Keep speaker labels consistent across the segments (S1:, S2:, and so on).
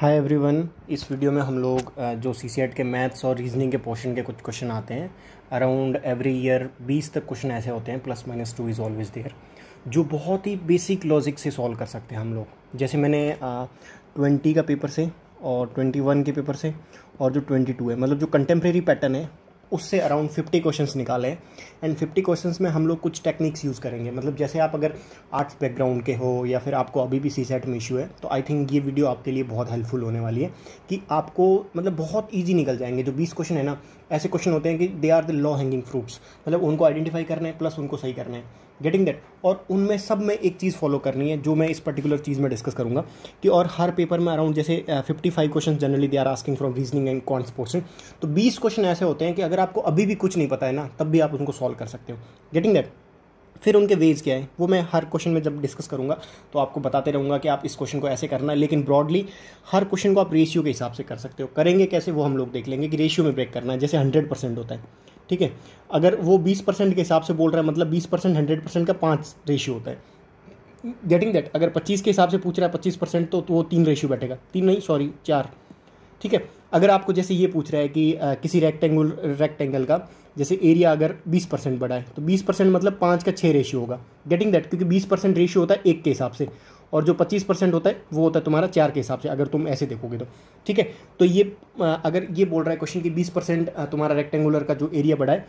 S1: Hi everyone इस video में हम लोग जो सी e के मैथ्स और रीजनिंग के पोर्शन के कुछ क्वेश्चन आते हैं अराउंड एवरी ईयर 20 तक क्वेश्चन ऐसे होते हैं plus minus two is always there जो बहुत ही बेसिक लॉजिक से सॉल्व कर सकते हैं हम लोग जैसे मैंने ट्वेंटी का पेपर से और ट्वेंटी वन के पेपर से और जो ट्वेंटी टू है मतलब जो कंटेम्प्रेरी पैटर्न है उससे अराउंड फिफ्टी क्वेश्चन निकालें एंड फिफ्टी क्वेश्चन में हम लोग कुछ टेक्निक्स यूज़ करेंगे मतलब जैसे आप अगर आर्ट्स बैकग्राउंड के हो या फिर आपको अभी भी सी सेट में इशू है तो आई थिंक ये वीडियो आपके लिए बहुत हेल्पफुल होने वाली है कि आपको मतलब बहुत ईजी निकल जाएंगे जो बीस क्वेश्चन है ना ऐसे क्वेश्चन होते हैं कि they are the low hanging fruits मतलब उनको आइडेंटिफाई करना है प्लस उनको सही करना है गेटिंग दैट और उनमें सब में एक चीज़ फॉलो करनी है जो मैं इस पर्टिकुलर चीज़ में डिस्कस करूँगा कि और हर पेपर में अराउंड जैसे fifty five question generally they are asking from reasoning and quants portion तो बीस क्वेश्चन ऐसे होते हैं कि अगर आपको अभी भी कुछ नहीं पता है ना तब भी आप उनको सॉल्व कर सकते हो गेटिंग दैट फिर उनके वेज क्या है वो मैं हर क्वेश्चन में जब डिस्कस करूँगा तो आपको बताते रहूँगा कि आप इस क्वेश्चन को ऐसे करना है लेकिन ब्रॉडली हर क्वेश्चन को आप रेशियो के हिसाब से कर सकते हो करेंगे कैसे वो हम लोग देख लेंगे कि रेशियो में ब्रेक करना है जैसे हंड्रेड परसेंट होता है ठीक है अगर वो बीस परसेंट के हिसाब से बोल रहा है मतलब बीस परसेंट हंड्रेड परसेंट का पाँच रेशियो होता है गेटिंग दैट अगर पच्चीस के हिसाब से पूछ रहा है पच्चीस परसेंट तो, तो वो तीन रेशियो बैठेगा तीन नहीं सॉरी चार ठीक है अगर आपको जैसे ये पूछ रहा है कि आ, किसी रेक्टेंगल रेक्टेंगल का जैसे एरिया अगर 20 परसेंट बढ़ा है तो 20 परसेंट मतलब पाँच का छः रेशियो होगा गेटिंग दैट क्योंकि 20 परसेंट रेशियो होता है एक के हिसाब से और जो पच्चीस परसेंट होता है वो होता है तुम्हारा चार के हिसाब से अगर तुम ऐसे देखोगे तो ठीक है तो ये अगर ये बोल रहा है क्वेश्चन कि बीस परसेंट तुम्हारा रेक्टेंगुलर का जो एरिया बढ़ा है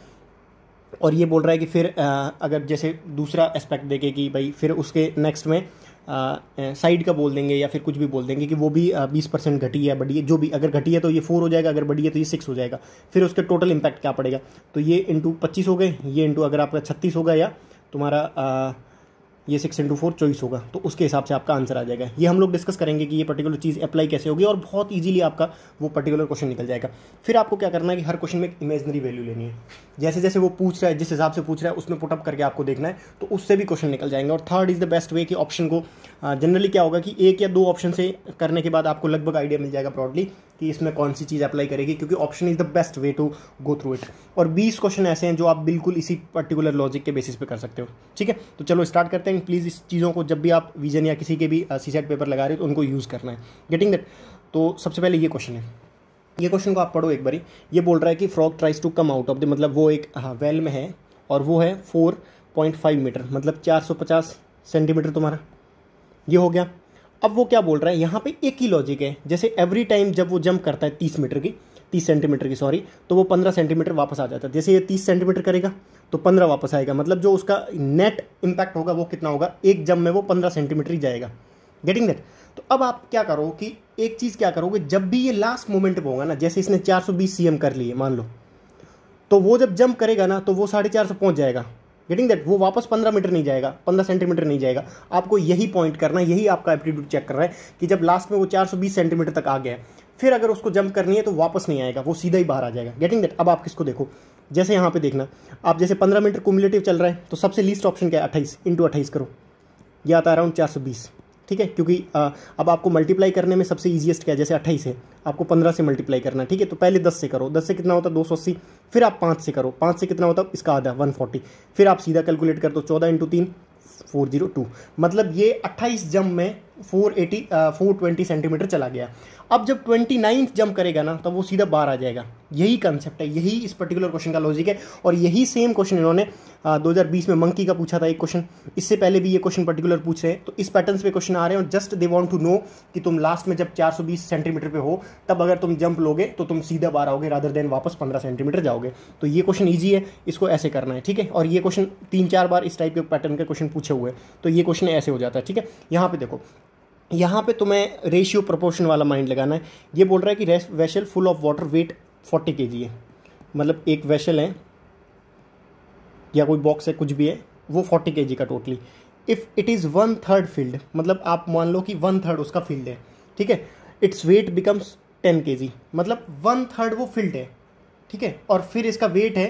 S1: और ये बोल रहा है कि फिर अगर जैसे दूसरा एस्पेक्ट देखे कि भाई फिर उसके नेक्स्ट में साइड का बोल देंगे या फिर कुछ भी बोल देंगे कि वो भी बीस परसेंट घटी है बढ़ी है जो भी अगर घटी है तो ये फोर हो जाएगा अगर बढ़ी है तो ये सिक्स हो जाएगा फिर उसके टोटल इम्पैक्ट क्या पड़ेगा तो ये इंटू पच्चीस हो गए ये इंटू अगर आपका छत्तीस होगा या तुम्हारा ये सिक्स इंटू फोर चॉइस होगा तो उसके हिसाब से आपका आंसर आ जाएगा ये हम लोग डिस्कस करेंगे कि ये पर्टिकुलर चीज़ अप्लाई कैसे होगी और बहुत ईजिली आपका वो पर्टिकुलर क्वेश्चन निकल जाएगा फिर आपको क्या करना है कि हर क्वेश्चन में एक इमेजनरी वैल्यू लेनी है जैसे जैसे वो पूछ रहा है जिस हिसाब से पूछ रहा है उसमें पुटअप करके आपको देखना है तो उससे भी क्वेश्चन निकल जाएंगे और third is the best way कि ऑप्शन को जनरली क्या होगा कि एक या दो ऑप्शन से करने के बाद आपको लगभग आइडिया मिल जाएगा ब्रॉडली कि इसमें कौन सी चीज़ अप्लाई करेगी क्योंकि option is the best way to go through it और बीस क्वेश्चन ऐसे हैं जो आप बिल्कुल इसी पर्टिकुलर लॉजिक के बेसिस पे कर सकते हो ठीक है तो चलो स्टार्ट करते हैं प्लीज़ इस चीज़ों को जब भी आप विजन या किसी के भी सी सेट पेपर लगा रहे हो तो उनको यूज़ करना है गेटिंग दैट तो सबसे पहले ये क्वेश्चन है ये क्वेश्चन को आप पढ़ो एक बारी ये बोल रहा है कि frog tries to come out of the मतलब वो एक हाँ वेल में है और वो है फोर पॉइंट फाइव मीटर मतलब चार सौ पचास सेंटीमीटर तुम्हारा ये हो गया अब वो क्या बोल रहा है यहाँ पे एक ही लॉजिक है जैसे एवरी टाइम जब वो जंप करता है तीस मीटर की तीस सेंटीमीटर की सॉरी तो वो पंद्रह सेंटीमीटर वापस आ जाता है जैसे ये तीस सेंटीमीटर करेगा तो पंद्रह वापस आएगा मतलब जो उसका नेट इम्पैक्ट होगा वो कितना होगा एक जंप में वो पंद्रह सेंटीमीटर ही जाएगा गेटिंग दैट तो अब आप क्या करो कि एक चीज़ क्या करोगे जब भी ये लास्ट मोमेंट पर होगा ना जैसे इसने चार सौ बीस सी एम कर लिए मान लो तो वो जब जंप करेगा ना तो वो साढ़े चार सौ पहुँच जाएगा गेटिंग दैट वो वापस पंद्रह मीटर नहीं जाएगा पंद्रह सेंटीमीटर नहीं जाएगा आपको यही पॉइंट करना यही आपका एप्टीट्यूड चेक कर रहा है कि जब लास्ट में वो चार सेंटीमीटर तक आ गया फिर अगर उसको जंप करनी है तो वापस नहीं आएगा वो सीधा ही बाहर आ जाएगा गेटिंग दैट अब आप किसको देखो जैसे यहाँ पे देखना आप जैसे पंद्रह मीटर कुमुलेटिव चल रहा है तो सबसे लीस्ट ऑप्शन क्या है अट्ठाईस इंटू अट्ठाईस करो यह आता है अराउंड चार सौ बीस ठीक है क्योंकि आ, अब आपको मल्टीप्लाई करने में सबसे ईजिएस्ट क्या है जैसे अट्ठाईस है आपको पंद्रह से मल्टीप्लाई करना ठीक है तो पहले दस से करो दस से कितना होता है दो सौ अस्सी फिर आप पाँच से करो पाँच से कितना होता है इसका आधा वन फोर्टी फिर आप सीधा कैलकुलेट कर दो चौदह इंटू तीन फोर जीरो टू मतलब ये अट्ठाईस जम में four eighty four twenty centimetre चला गया अब जब ट्वेंटी नाइन्थ जंप करेगा ना तो वो सीधा बाहर आ जाएगा यही कंसेप्ट है यही इस पर्टिकुलर क्वेश्चन का लॉजिक है और यही सेम क्वेश्चन इन्होंने दो हज़ार बीस में मंकी का पूछा था एक क्वेश्चन इससे पहले भी ये क्वेश्चन पर्टिकुलर पूछ रहे हैं तो इस पैटर्न पे क्वेश्चन आ रहे हैं और just they want to know कि तुम लास्ट में जब चार सौ बीस सेंटीमीटर पे हो तब अगर तुम जंप लोगे तो तुम सीधा बाहर आओगे रादर देन वापस पंद्रह सेंटीमीटर जाओगे तो ये क्वेश्चन ईजी है इसको ऐसे करना है ठीक है और ये क्वेश्चन तीन चार बार इस टाइप के पैटर्न के क्वेश्चन पूछे हुए तो ये क्वेश्चन ऐसे हो जाता है ठीक है यहाँ पर देखो यहाँ पे तुम्हें रेशियो प्रोपोर्शन वाला माइंड लगाना है ये बोल रहा है कि vessel full of water weight forty K है मतलब एक वेशल है या कोई बॉक्स है कुछ भी है वो फोर्टी के का totally if it is one third field मतलब आप मान लो कि वन थर्ड उसका फील्ड है ठीक है इट्स वेट बिकम्स टेन के मतलब वन थर्ड वो फील्ड है ठीक है और फिर इसका वेट है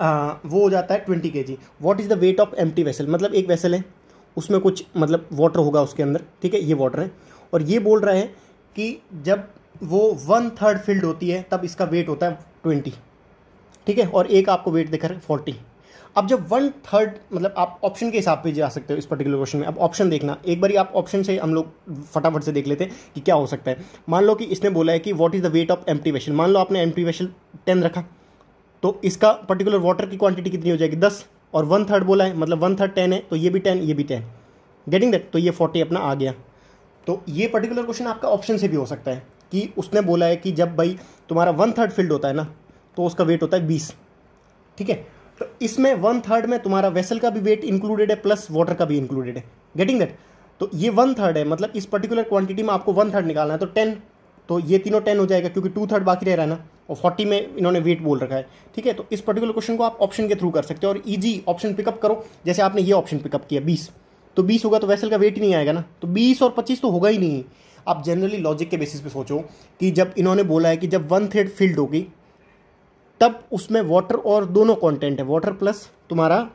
S1: आ, वो हो जाता है twenty K G what is the weight of empty vessel मतलब एक वेसल है उसमें कुछ मतलब वाटर होगा उसके अंदर ठीक है ये वाटर है और ये बोल रहा है कि जब वो वन थर्ड फिल्ड होती है तब इसका वेट होता है ट्वेंटी ठीक है और एक आपको वेट देखा है फोर्टी अब जब वन थर्ड मतलब आप ऑप्शन के हिसाब पे जा सकते हो इस पर्टिकुलर क्वेश्चन में अब ऑप्शन देखना एक बार आप ऑप्शन से हम लोग फटाफट से देख लेते हैं कि क्या हो सकता है मान लो कि इसने बोला है कि what is the weight of empty vessel मान लो आपने एम्प्टी वेशन टेन रखा तो इसका पर्टिकुलर वाटर की क्वांटिटी कितनी हो जाएगी दस और वन थर्ड बोला है मतलब वन थर्ड टेन है तो ये भी टेन ये भी टेन गेटिंग दैट तो ये फोर्टी अपना आ गया तो ये पर्टिकुलर क्वेश्चन आपका ऑप्शन से भी हो सकता है कि उसने बोला है कि जब भाई तुम्हारा वन थर्ड फील्ड होता है ना तो उसका वेट होता है बीस ठीक है तो इसमें वन थर्ड में तुम्हारा वेसल का भी वेट इंक्लूडेड है प्लस वाटर का भी इंक्लूडेड है गेटिंग दैट तो ये वन थर्ड है मतलब इस पर्टिकुलर क्वांटिटी में आपको वन थर्ड निकालना है तो टेन तो ये तीनों टेन हो जाएगा क्योंकि टू थर्ड बाकी रह रहा है ना और फोर्टी में इन्होंने वेट बोल रखा है ठीक है तो इस पर्टिकुलर क्वेश्चन को आप ऑप्शन के थ्रू कर सकते हो और ईजी ऑप्शन पिकअप करो जैसे आपने ये ऑप्शन पिकअप किया बीस तो बीस होगा तो वैसल का वेट ही नहीं आएगा ना तो बीस और पच्चीस तो होगा ही नहीं आप जनरली लॉजिक के बेसिस पे सोचो कि जब इन्होंने बोला है कि जब वन थर्ड फिल्ड होगी तब उसमें वाटर और दोनों कंटेंट है वाटर प्लस तुम्हारा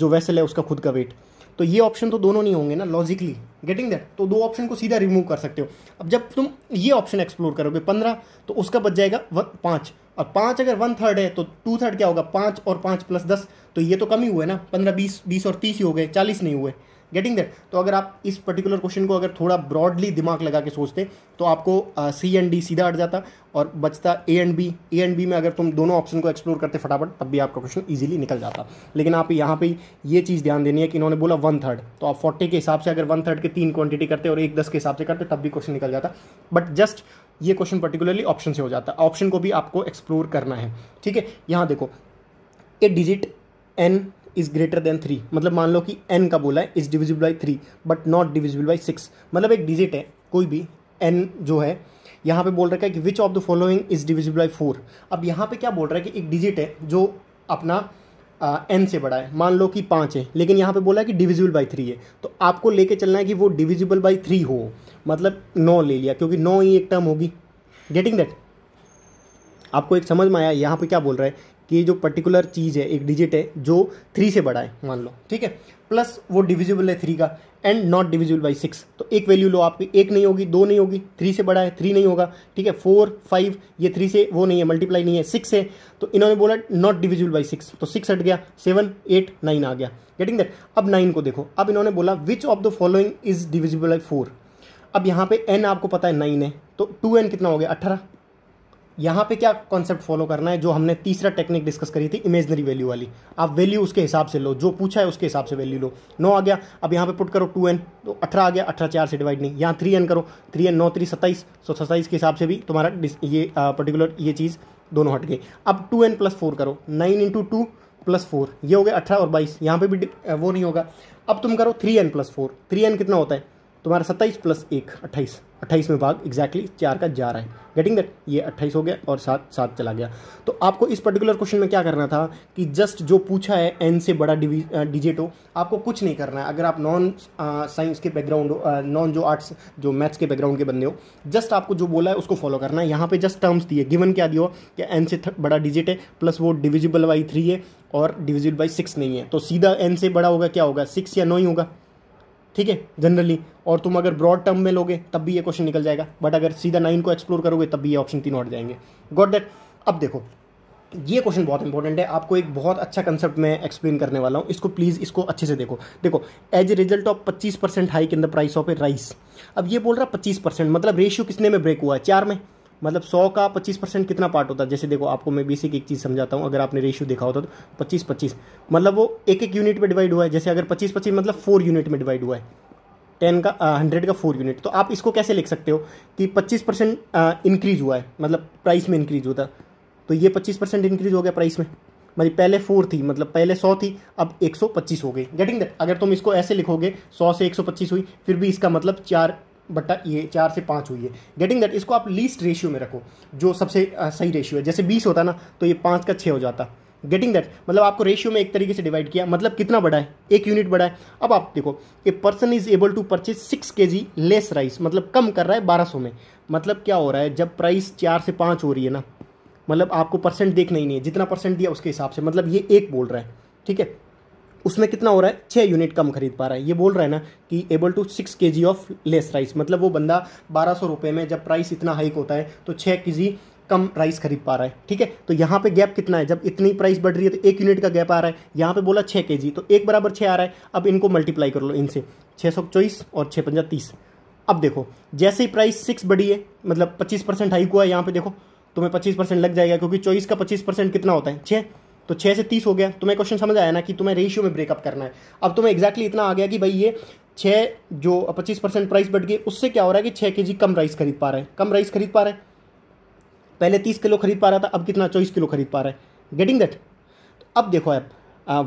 S1: जो वैसल है उसका खुद का वेट तो ये ऑप्शन तो दोनों नहीं होंगे ना लॉजिकली गेटिंग दैट तो दो ऑप्शन को सीधा रिमूव कर सकते हो अब जब तुम ये ऑप्शन एक्सप्लोर करोगे पंद्रह तो उसका बच जाएगा पाँच और पाँच अगर वन थर्ड है तो टू थर्ड क्या होगा पाँच और पाँच प्लस दस तो ये तो कम ही हुए ना पंद्रह बीस बीस और तीस ही हो गए चालीस नहीं हुए गेटिंग दैट तो अगर आप इस पर्टिकुलर क्वेश्चन को अगर थोड़ा ब्रॉडली दिमाग लगा के सोचते तो आपको सी एंड डी सीधा हट जाता और बचता A and B A and B में अगर तुम दोनों ऑप्शन को एक्सप्लोर करते फटाफट तब भी आपका क्वेश्चन ईजिली निकल जाता लेकिन आप यहाँ पर ये चीज़ ध्यान देनी है कि इन्होंने बोला वन थर्ड तो आप फोर्टी के हिसाब से अगर वन थर्ड के तीन क्वांटिटी करते और एक दस के हिसाब से करते तब भी क्वेश्चन निकल जाता बट जस्ट ये क्वेश्चन पर्टिकुलरली ऑप्शन से हो जाता है ऑप्शन को भी आपको एक्सप्लोर करना है ठीक है यहाँ देखो a digit n is greater than three मतलब मान लो कि एन का बोला है is divisible by three but not divisible by six मतलब एक डिजिट है कोई भी एन जो है यहाँ पे बोल रखा है कि which of the following is divisible by four अब यहाँ पे क्या बोल रहा है कि एक डिजिट है जो अपना एन से बड़ा है मान लो कि पाँच है लेकिन यहाँ पे बोला है कि डिविजिबल बाई थ्री है तो आपको लेके चलना है कि वो डिविजिबल बाई थ्री हो मतलब नौ ले लिया क्योंकि नौ ही एक टर्म होगी गेटिंग दैट आपको एक समझ में आया यहाँ पे क्या बोल रहा है कि ये जो पर्टिकुलर चीज़ है एक डिजिट है जो थ्री से बड़ा है मान लो ठीक है प्लस वो डिविजिबल है थ्री का and not divisible by six तो एक वैल्यू लो आपकी एक नहीं होगी दो नहीं होगी थ्री से बड़ा है थ्री नहीं होगा ठीक है फोर फाइव ये थ्री से वो नहीं है मल्टीप्लाई नहीं है सिक्स है तो इन्होंने बोला नॉट डिविजिबल बाई सिक्स तो सिक्स हट गया सेवन एट नाइन आ गया गेटिंग दैट अब नाइन को देखो अब इन्होंने बोला which of the following is divisible by four अब यहाँ पे एन आपको पता है नाइन है तो टू एन कितना हो गया अट्ठारह यहाँ पे क्या कॉन्सेप्ट फॉलो करना है जो हमने तीसरा टेक्निक डिस्कस करी थी इमेजनरी वैल्यू वाली आप वैल्यू उसके हिसाब से लो जो पूछा है उसके हिसाब से वैल्यू लो नौ आ गया अब यहाँ पे पुट करो टू एन तो अठारह आ गया अठारह चार से डिवाइड नहीं यहाँ थ्री एन करो थ्री एन नौ थ्री सत्ताईस सो सत्ताईस के हिसाब से भी तुम्हारा ये पर्टिकुलर ये चीज़ दोनों हट गए अब टू एन प्लस फोर करो nine into two plus four ये हो गया अठारह और बाईस यहाँ पे भी वो नहीं होगा अब तुम करो three n plus four three n कितना होता है तुम्हारा सत्ताईस प्लस एक अट्ठाईस अट्ठाईस में भाग एग्जैक्टली चार का जा रहा है गेटिंग दैट ये अट्ठाईस हो गया और सात सात चला गया तो आपको इस पर्टिकुलर क्वेश्चन में क्या करना था कि जस्ट जो पूछा है एन से बड़ा डिजिट हो आपको कुछ नहीं करना है अगर आप नॉन साइंस के बैकग्राउंड हो नॉन जो आर्ट्स जो मैथ्स के बैकग्राउंड के बंदे हो जस्ट आपको जो बोला है उसको फॉलो करना है यहाँ पे जस्ट टर्म्स दिए गिवन क्या दिया कि एन से बड़ा डिजिट है प्लस वो डिविजिबल बाई थ्री है और डिविजिबल बाई सिक्स नहीं है तो सीधा एन से बड़ा होगा क्या होगा सिक्स या नौ ही होगा ठीक है जनरली और तुम अगर ब्रॉड टर्म में लोगे तब भी ये क्वेश्चन निकल जाएगा बट अगर सीधा नाइन को एक्सप्लोर करोगे तब भी ये ऑप्शन तीन हट जाएंगे गॉट दैट अब देखो ये क्वेश्चन बहुत इंपॉर्टेंट है आपको एक बहुत अच्छा कंसेप्ट मैं एक्सप्लेन करने वाला हूँ इसको प्लीज़ इसको अच्छे से देखो देखो as a result of 25 percent hike in the price of a rice अब ये बोल रहा है 25 परसेंट मतलब रेशियो किसने में ब्रेक हुआ है चार में मतलब सौ का पच्चीस परसेंट कितना पार्ट होता है जैसे देखो आपको मैं बेसिक एक चीज़ समझाता हूँ अगर आपने रेशियो देखा होता तो पच्चीस पच्चीस मतलब वो एक एक यूनिट में डिवाइड हुआ है जैसे अगर पच्चीस पच्चीस मतलब फोर यूनिट में डिवाइड हुआ है टेन का हंड्रेड का फोर यूनिट तो आप इसको कैसे लिख सकते हो कि पच्चीस परसेंट इंक्रीज हुआ है मतलब प्राइस में इंक्रीज होता तो ये पच्चीस परसेंट इंक्रीज हो गया प्राइस में मतलब पहले फोर थी मतलब पहले सौ थी अब एक सौ पच्चीस हो गई गेटिंग दैट अगर तुम इसको ऐसे लिखोगे सौ से एक सौ पच्चीस हुई फिर भी इसका मतलब चार बट्टा ये चार से पाँच हुई है गेटिंग दैट इसको आप लीस्ट रेशियो में रखो जो सबसे सही रेशियो है जैसे बीस होता ना तो ये पाँच का छः हो जाता गेटिंग दैट मतलब आपको रेशियो में एक तरीके से डिवाइड किया मतलब कितना बड़ा है एक यूनिट बड़ा है अब आप देखो a person is able to purchase six K G less rice मतलब कम कर रहा है बारह सौ में मतलब क्या हो रहा है जब प्राइस चार से पाँच हो रही है ना मतलब आपको परसेंट देखना ही नहीं है जितना परसेंट दिया उसके हिसाब से मतलब ये एक बोल रहा है ठीक है उसमें कितना हो रहा है छः यूनिट कम खरीद पा रहा है ये बोल रहा है ना कि able to six K ji of less rice मतलब वो बंदा बारह सौ रुपये में जब प्राइस इतना हाइक होता है तो छः के जी कम राइस खरीद पा रहा है ठीक है तो यहाँ पे गैप कितना है जब इतनी प्राइस बढ़ रही है तो एक यूनिट का गैप आ रहा है यहाँ पे बोला छः के जी तो एक बराबर छः आ रहा है अब इनको मल्टीप्लाई कर लो इनसे छः सौ चौबीस और छः पंजा तीस अब देखो जैसे ही प्राइस सिक्स बढ़ी है मतलब पच्चीस परसेंट हाइक हुआ है यहाँ पे देखो तुम्हें तो पच्चीस परसेंट लग जाएगा क्योंकि चौबीस का पच्चीस परसेंट कितना होता है छः तो छः से तीस हो गया तुम्हें क्वेश्चन समझ आया ना कि तुम्हें रेशियो में ब्रेकअप करना है अब तुम्हें एक्जैक्टली इतना आ गया कि भाई ये छः जो पच्चीस परसेंट प्राइस बढ़ गई उससे क्या हो रहा है कि छः के जी कम राइस खरीद पा रहे हैं कम राइस खरीद पा रहे हैं पहले तीस किलो खरीद पा रहा था अब कितना चौबीस किलो खरीद पा रहा है गेटिंग दैट तो अब देखो ऐप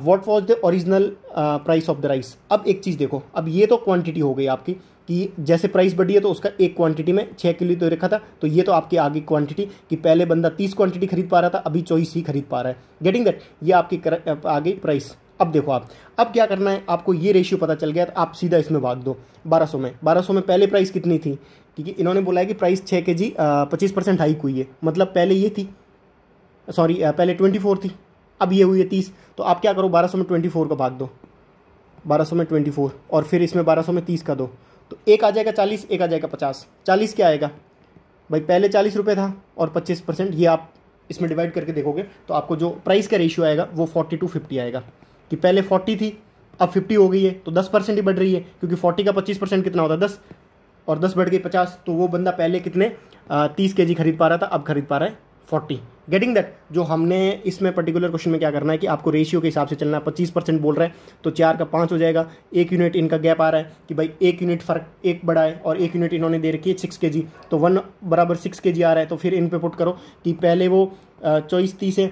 S1: what was the original price of the rice अब एक चीज़ देखो अब ये तो क्वांटिटी हो गई आपकी कि जैसे प्राइस बढ़ी है तो उसका एक क्वांटिटी में छः किलो तो रखा था तो ये तो आपकी आगे क्वांटिटी कि पहले बंदा तीस क्वांटिटी खरीद पा रहा था अभी चौबीस ही खरीद पा रहा है गेटिंग दैट ये आपकी कर, आगे प्राइस अब देखो आप अब क्या करना है आपको ये रेशियो पता चल गया तो आप सीधा इसमें भाग दो 1200 में 1200 में पहले प्राइस कितनी थी क्योंकि इन्होंने बोला है कि प्राइस छः के जी पच्चीस परसेंट हाइक हुई है मतलब पहले ये थी सॉरी पहले ट्वेंटी फोर थी अब ये हुई है तीस तो आप क्या करो बारह सौ में ट्वेंटी फोर का भाग दो बारह सौ में ट्वेंटी फोर और फिर इसमें बारह सौ में तीस का दो तो एक आ जाएगा चालीस एक आ जाएगा पचास चालीस क्या आएगा भाई पहले चालीस रुपये था और पच्चीस परसेंट ये आप इसमें डिवाइड करके देखोगे तो आपको जो प्राइस का रेशियो आएगा वो फोर्टी टू फिफ्टी आएगा कि पहले फोर्टी थी अब फिफ्टी हो गई है तो दस परसेंट ही बढ़ रही है क्योंकि फोर्टी का पच्चीस परसेंट कितना होता है दस और दस बढ़ गई पचास तो वो बंदा पहले कितने तीस के जी खरीद पा रहा था अब खरीद पा रहा है फोर्टी गेटिंग दैट जो हमने इसमें पर्टिकुलर क्वेश्चन में क्या करना है कि आपको रेशियो के हिसाब से चलना है पच्चीस परसेंट बोल रहा है तो चार का पाँच हो जाएगा एक यूनिट इनका गैप आ रहा है कि भाई एक यूनिट फ़र्क एक बड़ा है और एक यूनिट इन्होंने दे रखी है सिक्स के जी तो वन बराबर सिक्स के जी आ रहा है तो फिर इन पर पुट करो कि पहले वो चौबीस तीस है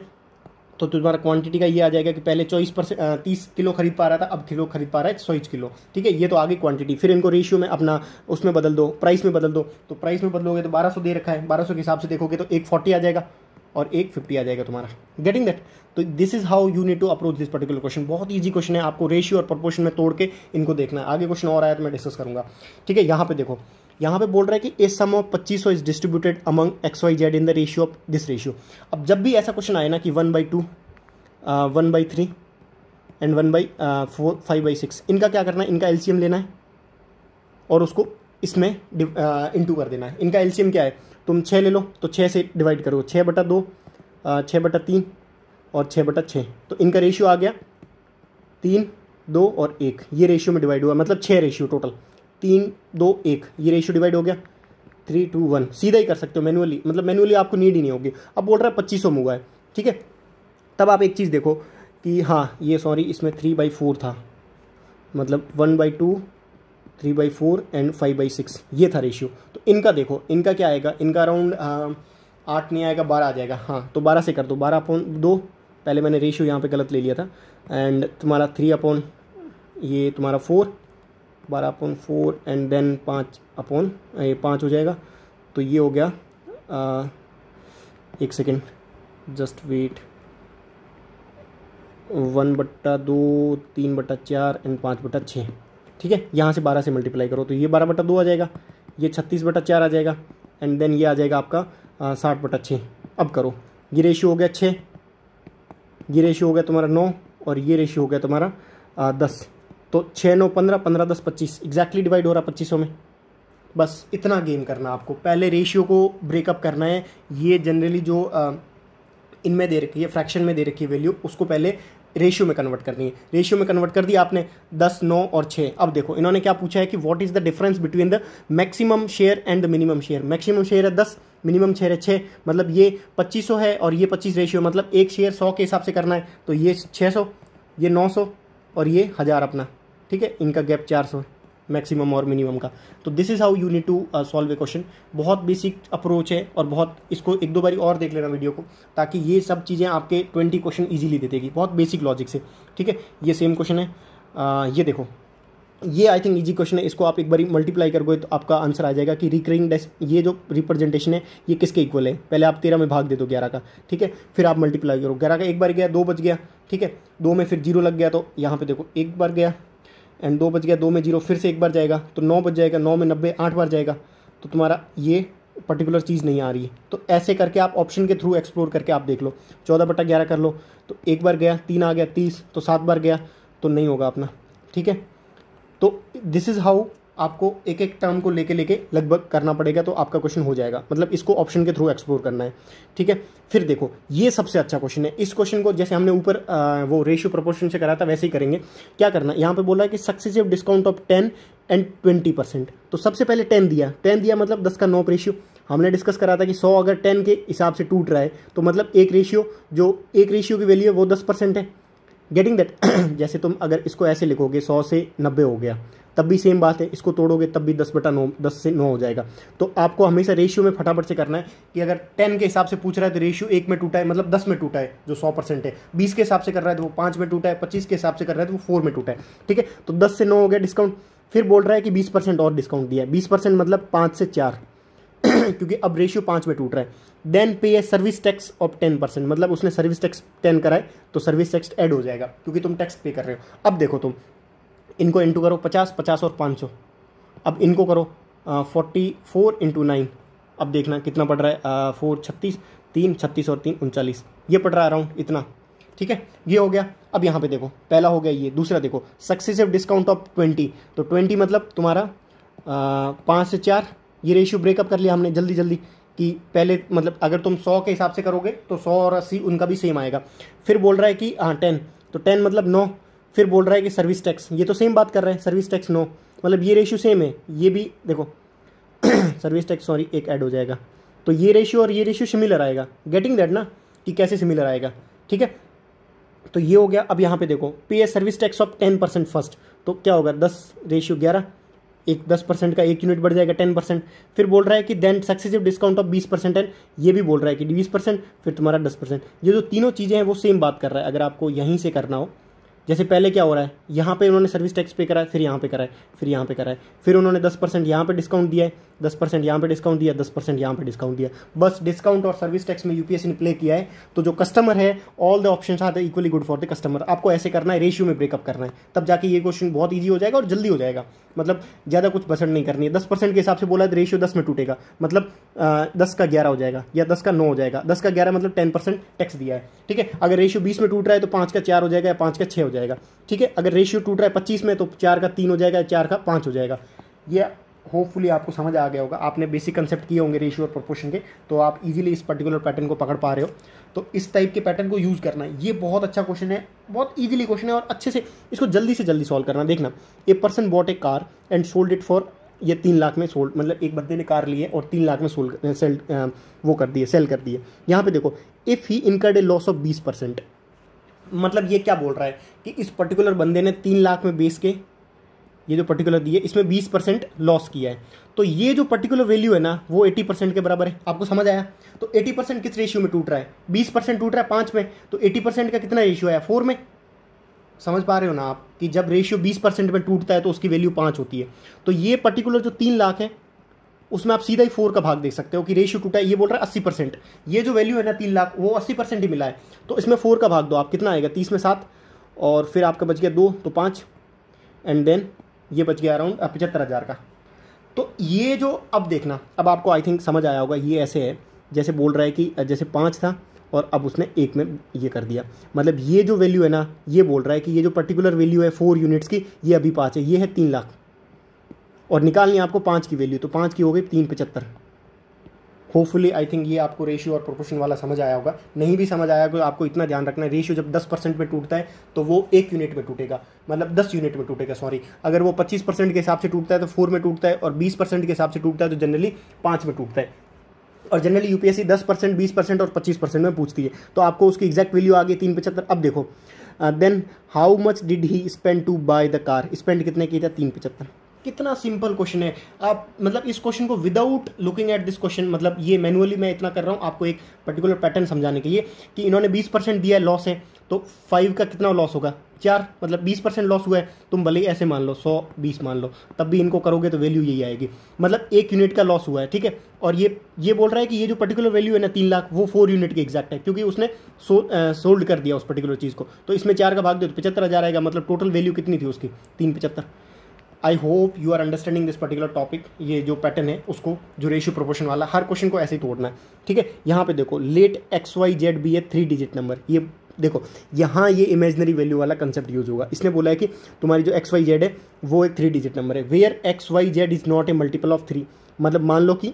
S1: तो तुम्हारा क्वांटिटी का ये आ जाएगा कि पहले चौबीस परसेंट तीस किलो खरीद पा रहा था अब किलो खरीद पा रहा है सौ किलो ठीक है ये तो आगे क्वांटिटी फिर इनको रेशियो में अपना उसमें बदल दो प्राइस में बदल दो तो प्राइस में बदलोगे तो बारह सौ दे रखा है बारह सौ के हिसाब से देखोगे तो एक फोर्टी आ जाएगा और एक फिफ्टी आ जाएगा तुम्हारा गेटिंग दैट तो this is how you need to approach this particular question बहुत ईजी क्वेश्चन है आपको रेशियो और प्रपोर्शन में तोड़ के इनको देखना है आगे क्वेश्चन और आया तो मैं डिस्कस करूंगा ठीक है यहाँ पे देखो यहाँ पे बोल रहा है कि इस सम ऑफ पच्चीस is distributed among X Y Z in the ratio of this ratio अब जब भी ऐसा क्वेश्चन आए ना कि one by two one by three and one by four five by six इनका क्या करना है इनका एलसीएम लेना है और उसको इसमें इंटू uh, कर देना है इनका एलसीएम क्या है तुम छः ले लो तो छः से डिवाइड करो छः बटा दो छः बटा तीन और छः बटा छः तो इनका रेशियो आ गया तीन दो और एक ये रेशियो में डिवाइड हुआ मतलब छः रेशियो टोटल तीन दो एक ये रेशियो डिवाइड हो गया थ्री टू वन सीधा ही कर सकते हो मैनुअली मतलब मैनुअली आपको नीड ही नहीं होगी अब बोल रहा है पच्चीस सौ है ठीक है तब आप एक चीज़ देखो कि हाँ ये सॉरी इसमें थ्री बाई फोर था मतलब one by two three by four and five by six ये था रेशियो इनका देखो इनका क्या आएगा इनका अराउंड आठ नहीं आएगा बारह आ जाएगा हाँ तो बारह से कर दो बारह अपॉन दो पहले मैंने रेशियो यहाँ पे गलत ले लिया था एंड तुम्हारा थ्री अपॉन ये तुम्हारा फोर बारह अपॉन फोर एंड देन पाँच अपॉन ये पाँच हो जाएगा तो ये हो गया आ, एक सेकेंड जस्ट वेट वन बट्टा दो तीन बट्टा चार एंड पाँच बट्टा छः ठीक है यहाँ से बारह से मल्टीप्लाई करो तो ये बारह बट्टा दो आ जाएगा ये छत्तीस बटा चार आ जाएगा एंड देन ये आ जाएगा आपका साठ बटा छः अब करो ये रेशियो हो गया छः ये रेशियो हो गया तुम्हारा नौ और ये रेशियो हो गया तुम्हारा आ, दस तो छः नौ पंद्रह पंद्रह दस पच्चीस एग्जैक्टली डिवाइड हो रहा पच्चीसों में बस इतना गेम करना आपको पहले रेशियो को ब्रेकअप करना है ये जनरली जो इनमें दे रखी है फ्रैक्शन में दे रखी है वैल्यू उसको पहले रेशियो में कन्वर्ट करनी है रेशियो में कन्वर्ट कर दिया आपने दस नौ और छः अब देखो इन्होंने क्या पूछा है कि what is the difference between the maximum share and the minimum share maximum share है दस मिनिमम शेयर है छः मतलब ये पच्चीस सौ है और ये पच्चीस रेशियो मतलब एक शेयर सौ के हिसाब से करना है तो ये छः सौ ये नौ सौ और ये हज़ार अपना ठीक है इनका गैप चार सौ है मैक्सिमम और मिनिमम का तो this is how you need to solve a question बहुत बेसिक अप्रोच है और बहुत इसको एक दो बारी और देख लेना वीडियो को ताकि ये सब चीज़ें आपके ट्वेंटी क्वेश्चन ईजिली दे देगी बहुत बेसिक लॉजिक से ठीक है ये सेम क्वेश्चन है आ, uh, ये देखो ये आई थिंक इजी क्वेश्चन है इसको आप एक बार मल्टीप्लाई करोगे तो आपका आंसर आ जाएगा कि रिकरिंग डेस ये जो रिप्रेजेंटेशन है ये किसके इक्वल है पहले आप तेरह में भाग दे दो ग्यारह का ठीक है फिर आप मल्टीप्लाई करो ग्यारह का एक बार गया दो बच गया ठीक है दो में फिर जीरो लग गया तो यहाँ पे देखो एक बार गया एंड दो बज गया दो में जीरो फिर से एक बार जाएगा तो नौ बज जाएगा नौ में नब्बे आठ बार जाएगा तो तुम्हारा ये पर्टिकुलर चीज़ नहीं आ रही है तो ऐसे करके आप ऑप्शन के थ्रू एक्सप्लोर करके आप देख लो चौदह बटा ग्यारह कर लो तो एक बार गया तीन आ गया तीस तो सात बार गया तो नहीं होगा अपना ठीक है तो दिस इज़ हाउ आपको एक एक टर्म को लेके लेके लगभग करना पड़ेगा तो आपका क्वेश्चन हो जाएगा मतलब इसको ऑप्शन के थ्रू एक्सप्लोर करना है ठीक है फिर देखो ये सबसे अच्छा क्वेश्चन है इस क्वेश्चन को जैसे हमने ऊपर वो रेशियो प्रपोर्शन से करा था वैसे ही करेंगे क्या करना यहाँ पे बोला है कि successive discount of ten and twenty percent तो सबसे पहले टेन दिया टेन दिया मतलब दस का नौ रेशियो हमने डिस्कस करा था कि सौ अगर टेन के हिसाब से टूट रहा है तो मतलब एक रेशियो जो एक रेशियो की वैल्यू है वो दस परसेंट है गेटिंग दैट जैसे तुम अगर इसको ऐसे लिखोगे सौ से नब्बे हो गया तब भी सेम बात है इसको तोड़ोगे तब भी दस बटा नौ दस से नौ हो जाएगा तो आपको हमेशा रेशियो में फटाफट से करना है कि अगर टेन के हिसाब से पूछ रहा है तो रेशियो एक में टूटा है मतलब दस में टूटा है जो सौ परसेंट है बीस के हिसाब से कर रहा है तो वो पाँच में टूटा है पच्चीस के हिसाब से कर रहा है तो वो फोर में टूटा है ठीक है तो दस से नौ हो गया डिस्काउंट फिर बोल रहा है कि बीस परसेंट और डिस्काउंट दिया है बीस परसेंट मतलब पाँच से चार क्योंकि अब रेशियो पाँच में टूट रहा है then pay a service tax of ten percent मतलब उसने सर्विस टैक्स टेन कराए तो सर्विस टैक्स ऐड हो जाएगा क्योंकि तुम टैक्स पे कर रहे हो अब देखो तुम इनको इंटू करो पचास पचास और पाँच सौ अब इनको करो फोर्टी फोर इंटू नाइन अब देखना कितना पड़ रहा है फोर छत्तीस तीन छत्तीस और तीन उनचालीस ये पड़ रहा है अराउंड इतना ठीक है ये हो गया अब यहाँ पे देखो पहला हो गया ये दूसरा देखो सक्सेसिव डिस्काउंट ऑफ ट्वेंटी तो ट्वेंटी मतलब तुम्हारा पाँच से चार ये रेशियो ब्रेकअप कर लिया हमने जल्दी जल्दी कि पहले मतलब अगर तुम सौ के हिसाब से करोगे तो सौ और अस्सी उनका भी सेम आएगा फिर बोल रहा है कि हाँ टेन तो टेन मतलब नौ फिर बोल रहा है कि सर्विस टैक्स ये तो सेम बात कर रहा है सर्विस टैक्स नो मतलब ये रेशियो सेम है ये भी देखो सर्विस टैक्स सॉरी एक ऐड हो जाएगा तो ये रेशियो और ये रेशियो सिमिलर आएगा गेटिंग दैट ना कि कैसे सिमिलर आएगा ठीक है तो ये हो गया अब यहाँ पे देखो pay a service tax of ten percent first तो क्या होगा दस रेशियो ग्यारह एक दस परसेंट का एक यूनिट बढ़ जाएगा टेन परसेंट फिर बोल रहा है कि देन सक्सेसिव डिस्काउंट ऑफ बीस परसेंट एंड ये भी बोल रहा है कि बीस परसेंट फिर तुम्हारा दस परसेंट ये जो तीनों चीज़ें हैं वो सेम बात कर रहा है अगर आपको यहीं से करना हो जैसे पहले क्या हो रहा है यहाँ पे उन्होंने सर्विस टैक्स पे करा फिर यहाँ पे कराए फिर यहाँ पे कराए फिर उन्होंने दस परसेंट यहाँ पे डिस्काउंट दिया है दस परसेंट यहाँ पे डिस्काउंट दिया दस परसेंट यहाँ पे डिस्काउंट दिया बस डिस्काउंट और सर्विस टैक्स में यूपीएससी ने प्ले किया है तो जो कस्टमर है all the option are equally good for the customer आपको ऐसे करना है रेशियो में ब्रेकअप करना है तब जाके ये क्वेश्चन बहुत ईजी हो जाएगा और जल्दी हो जाएगा मतलब ज़्यादा कुछ बसंट नहीं करनी है दस परसेंट के हिसाब से बोला है तो रेशियो दस में टूटेगा मतलब दस का ग्यारह हो जाएगा या दस का नौ हो जाएगा दस का ग्यारह मतलब टेन परसेंट टैक्स दिया है ठीक है अगर रेशियो बीस में टूट रहा है तो पाँच का चार हो जाएगा या पाँच का छः हो जाएगा ठीक है अगर रेशियो टूट रहा है पच्चीस में तो चार का तीन हो जाएगा चार का पाँच हो जाएगा ये होपफुली आपको समझ आ गया होगा आपने बेसिक कंसेप्ट किए होंगे रेशियो और प्रोपोर्शन के तो आप इजीली इस पर्टिकुलर पैटर्न को पकड़ पा रहे हो तो इस टाइप के पैटर्न को यूज़ करना है ये बहुत अच्छा क्वेश्चन है बहुत इजीली क्वेश्चन है और अच्छे से इसको जल्दी से जल्दी सॉल्व करना देखना a person bought a car and sold it for ये तीन लाख में सोल्ड मतलब एक बंदे ने कार ली है और तीन लाख में सोल्ड सेल वो कर दिए सेल कर दिए यहाँ पे देखो if he incurred a loss of बीस परसेंट मतलब ये क्या बोल रहा है कि इस पर्टिकुलर बंदे ने तीन लाख में बेच के ये जो पर्टिकुलर दी है इसमें बीस परसेंट लॉस किया है तो ये जो पर्टिकुलर वैल्यू है ना वो एटी परसेंट के बराबर है आपको समझ आया तो एटी परसेंट किस रेशियो में टूट रहा है बीस परसेंट टूट रहा है पाँच में तो एटी परसेंट का कितना रेशियो आया फोर में समझ पा रहे हो ना आप कि जब रेशियो बीस परसेंट में टूटता है तो उसकी वैल्यू पाँच होती है तो ये पर्टिकुलर जो तीन लाख है उसमें आप सीधा ही फोर का भाग देख सकते हो कि रेशियो टूटा है ये बोल रहा है अस्सी परसेंट ये जो वैल्यू है ना तीन लाख वो अस्सी परसेंट ही मिला है तो इसमें फोर का भाग दो आप कितना आएगा तीस में सात और फिर आपका बच गया दो तो पाँच एंड देन ये बच गया अराउंड पचहत्तर हज़ार का तो ये जो अब देखना अब आपको आई थिंक समझ आया होगा ये ऐसे है जैसे बोल रहा है कि जैसे पाँच था और अब उसने एक में ये कर दिया मतलब ये जो वैल्यू है ना ये बोल रहा है कि ये जो पर्टिकुलर वैल्यू है फोर यूनिट्स की ये अभी पाँच है ये है तीन लाख और निकालनी आपको पाँच की वैल्यू तो पाँच की हो गई तीन पचहत्तर होपफुली आई थिंक ये आपको रेशियो और प्रोपोर्शन वाला समझ आया होगा नहीं भी समझ आया होगा आपको इतना ध्यान रखना है रेशियो जब 10 परसेंट में टूटता है तो वो एक यूनिट में टूटेगा मतलब 10 यूनिट में टूटेगा सॉरी अगर वो 25 परसेंट के हिसाब से टूटता है तो फोर में टूटता है और 20 परसेंट के हिसाब से टूटता है तो जनरली पाँच में टूटता है और जनरली यूपीएससी दस परसेंट बीस परसेंट और पच्चीस परसेंट में पूछती है तो आपको उसकी एग्जैक्ट वैल्यू आ गई तीन पचहत्तर अब देखो then how much did he spend to buy the car spend कितने किया था तीन पचहत्तर कितना सिंपल क्वेश्चन है आप मतलब इस क्वेश्चन को without looking at this question मतलब ये मैनुअली मैं इतना कर रहा हूँ आपको एक पर्टिकुलर पैटर्न समझाने के लिए कि इन्होंने बीस परसेंट दिया है लॉस है तो फाइव का कितना लॉस होगा चार मतलब बीस परसेंट लॉस हुआ है तुम भले ही ऐसे मान लो सौ बीस मान लो तब भी इनको करोगे तो वैल्यू यही आएगी मतलब एक यूनिट का लॉस हुआ है ठीक है और ये ये बोल रहा है कि ये जो पर्टिकुलर वैल्यू है ना तीन लाख वो फोर यूनिट की एग्जैक्ट है क्योंकि उसने सो, आ, सोल्ड कर दिया उस पर्टिकुलर चीज़ को तो इसमें चार का भाग दो तो पचहत्तर हज़ार आएगा मतलब टोटल वैल्यू कितनी थी उसकी तीन पचहत्तर I hope you are understanding this particular topic ये जो पैटर्न है उसको जो रेशियो प्रोपोर्शन वाला हर क्वेश्चन को ऐसे ही तोड़ना है ठीक है यहाँ पे देखो let X Y Z be है थ्री डिजिट नंबर ये देखो यहाँ ये इमेजनरी वैल्यू वाला कंसेप्ट यूज होगा इसने बोला है कि तुम्हारी जो एक्स वाई जेड है वो एक थ्री डिजिट नंबर है where X Y Z is not a multiple of three मतलब मान लो कि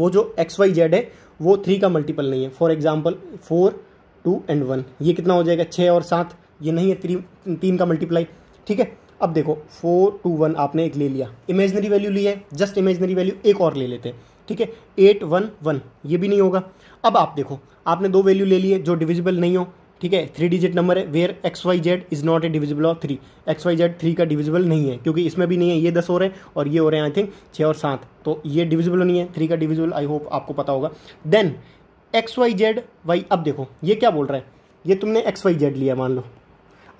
S1: वो जो एक्स वाई जेड है वो थ्री का मल्टीपल नहीं है for example four two and one ये कितना हो जाएगा छः और सात ये नहीं है थ्री तीन का मल्टीप्लाई ठीक है अब देखो फोर टू वन आपने एक ले लिया इमेजनरी वैल्यू ली है जस्ट इमेजनरी वैल्यू एक और ले लेते हैं ठीक है एट वन वन ये भी नहीं होगा अब आप देखो आपने दो वैल्यू ले लिए है जो डिविजिबल नहीं हो ठीक है थ्री डिजिट नंबर है where X Y Z is not a divisible of three X Y Z three का डिविजिबल नहीं है क्योंकि इसमें भी नहीं है ये दस हो रहे हैं और ये हो रहे हैं आई थिंक छः और सात तो ये डिविजिबल नहीं है थ्री का डिविजिबल आई होप आपको पता होगा then X Y Z Y अब देखो ये क्या बोल रहा है ये तुमने एक्स वाई जेड लिया मान लो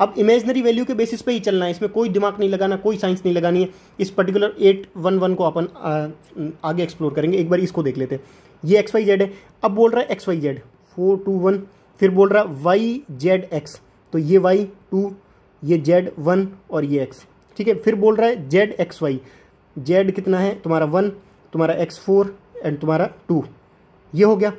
S1: अब इमेजनरी वैल्यू के बेसिस पे ही चलना है इसमें कोई दिमाग नहीं लगाना कोई साइंस नहीं लगानी है इस पर्टिकुलर एट वन वन को अपन आगे एक्सप्लोर करेंगे एक बार इसको देख लेते हैं ये एक्स वाई जेड है अब बोल रहा है X Y Z four two one फिर बोल रहा है वाई जेड एक्स तो ये वाई टू ये जेड वन और ये एक्स ठीक है फिर बोल रहा है जेड एक्स वाई जेड कितना है तुम्हारा वन तुम्हारा एक्स फोर एंड तुम्हारा टू ये हो गया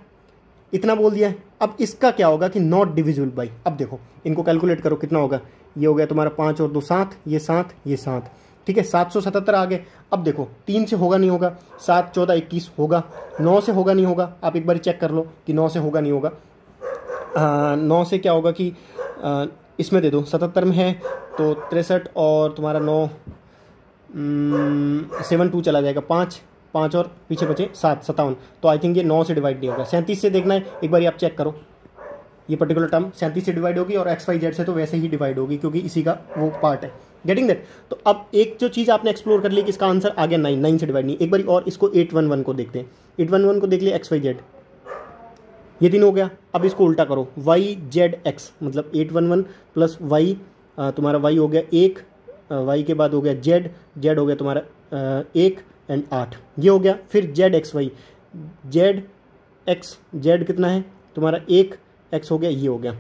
S1: इतना बोल दिया है अब इसका क्या होगा कि नॉट डिविजिबल बाई अब देखो इनको कैलकुलेट करो कितना होगा ये हो गया तुम्हारा पाँच और दो सात ये सात ये सात ठीक है सात सौ सतहत्तर आ गए अब देखो तीन से होगा नहीं होगा सात चौदह इक्कीस होगा नौ से होगा नहीं होगा आप एक बार चेक कर लो कि नौ से होगा नहीं होगा नौ से क्या होगा कि इसमें दे दो सतहत्तर में है तो तिरसठ और तुम्हारा नौ हम्म, सेवन टू चला जाएगा पाँच पाँच और पीछे बचे सात सत्तावन तो आई थिंक ये नौ से डिवाइड नहीं होगा सैंतीस से देखना है एक बार आप चेक करो ये पर्टिकुलर टर्म सैंतीस से डिवाइड होगी और एक्स वाई जेड से तो वैसे ही डिवाइड होगी क्योंकि इसी का वो पार्ट है गेटिंग दैट तो अब एक जो चीज़ आपने एक्सप्लोर कर ली कि इसका आंसर आ गया नाइन नाइन से डिवाइड नहीं एक बार और इसको एट वन वन को देखते हैं एट वन वन को देख लिया एक्स वाई जेड ये तीन हो गया अब इसको उल्टा करो वाई जेड एक्स मतलब eight one one plus Y तुम्हारा वाई हो गया एक वाई के बाद हो गया जेड जेड हो गया तुम्हारा एक एंड आठ ये हो गया फिर Z X Y Z X Z कितना है तुम्हारा एक एक्स हो गया ये हो गया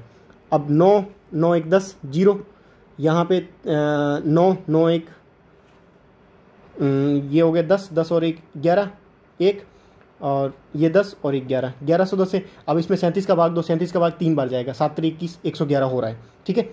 S1: अब नौ नौ एक दस जीरो यहाँ पे नौ नौ एक ये हो गया दस दस और एक ग्यारह एक और ये दस और एक ग्यारह ग्यारह सौ दस है अब इसमें सैंतीस का भाग दो सैंतीस का भाग तीन बार जाएगा सात तरह इक्कीस एक सौ ग्यारह हो रहा है ठीक है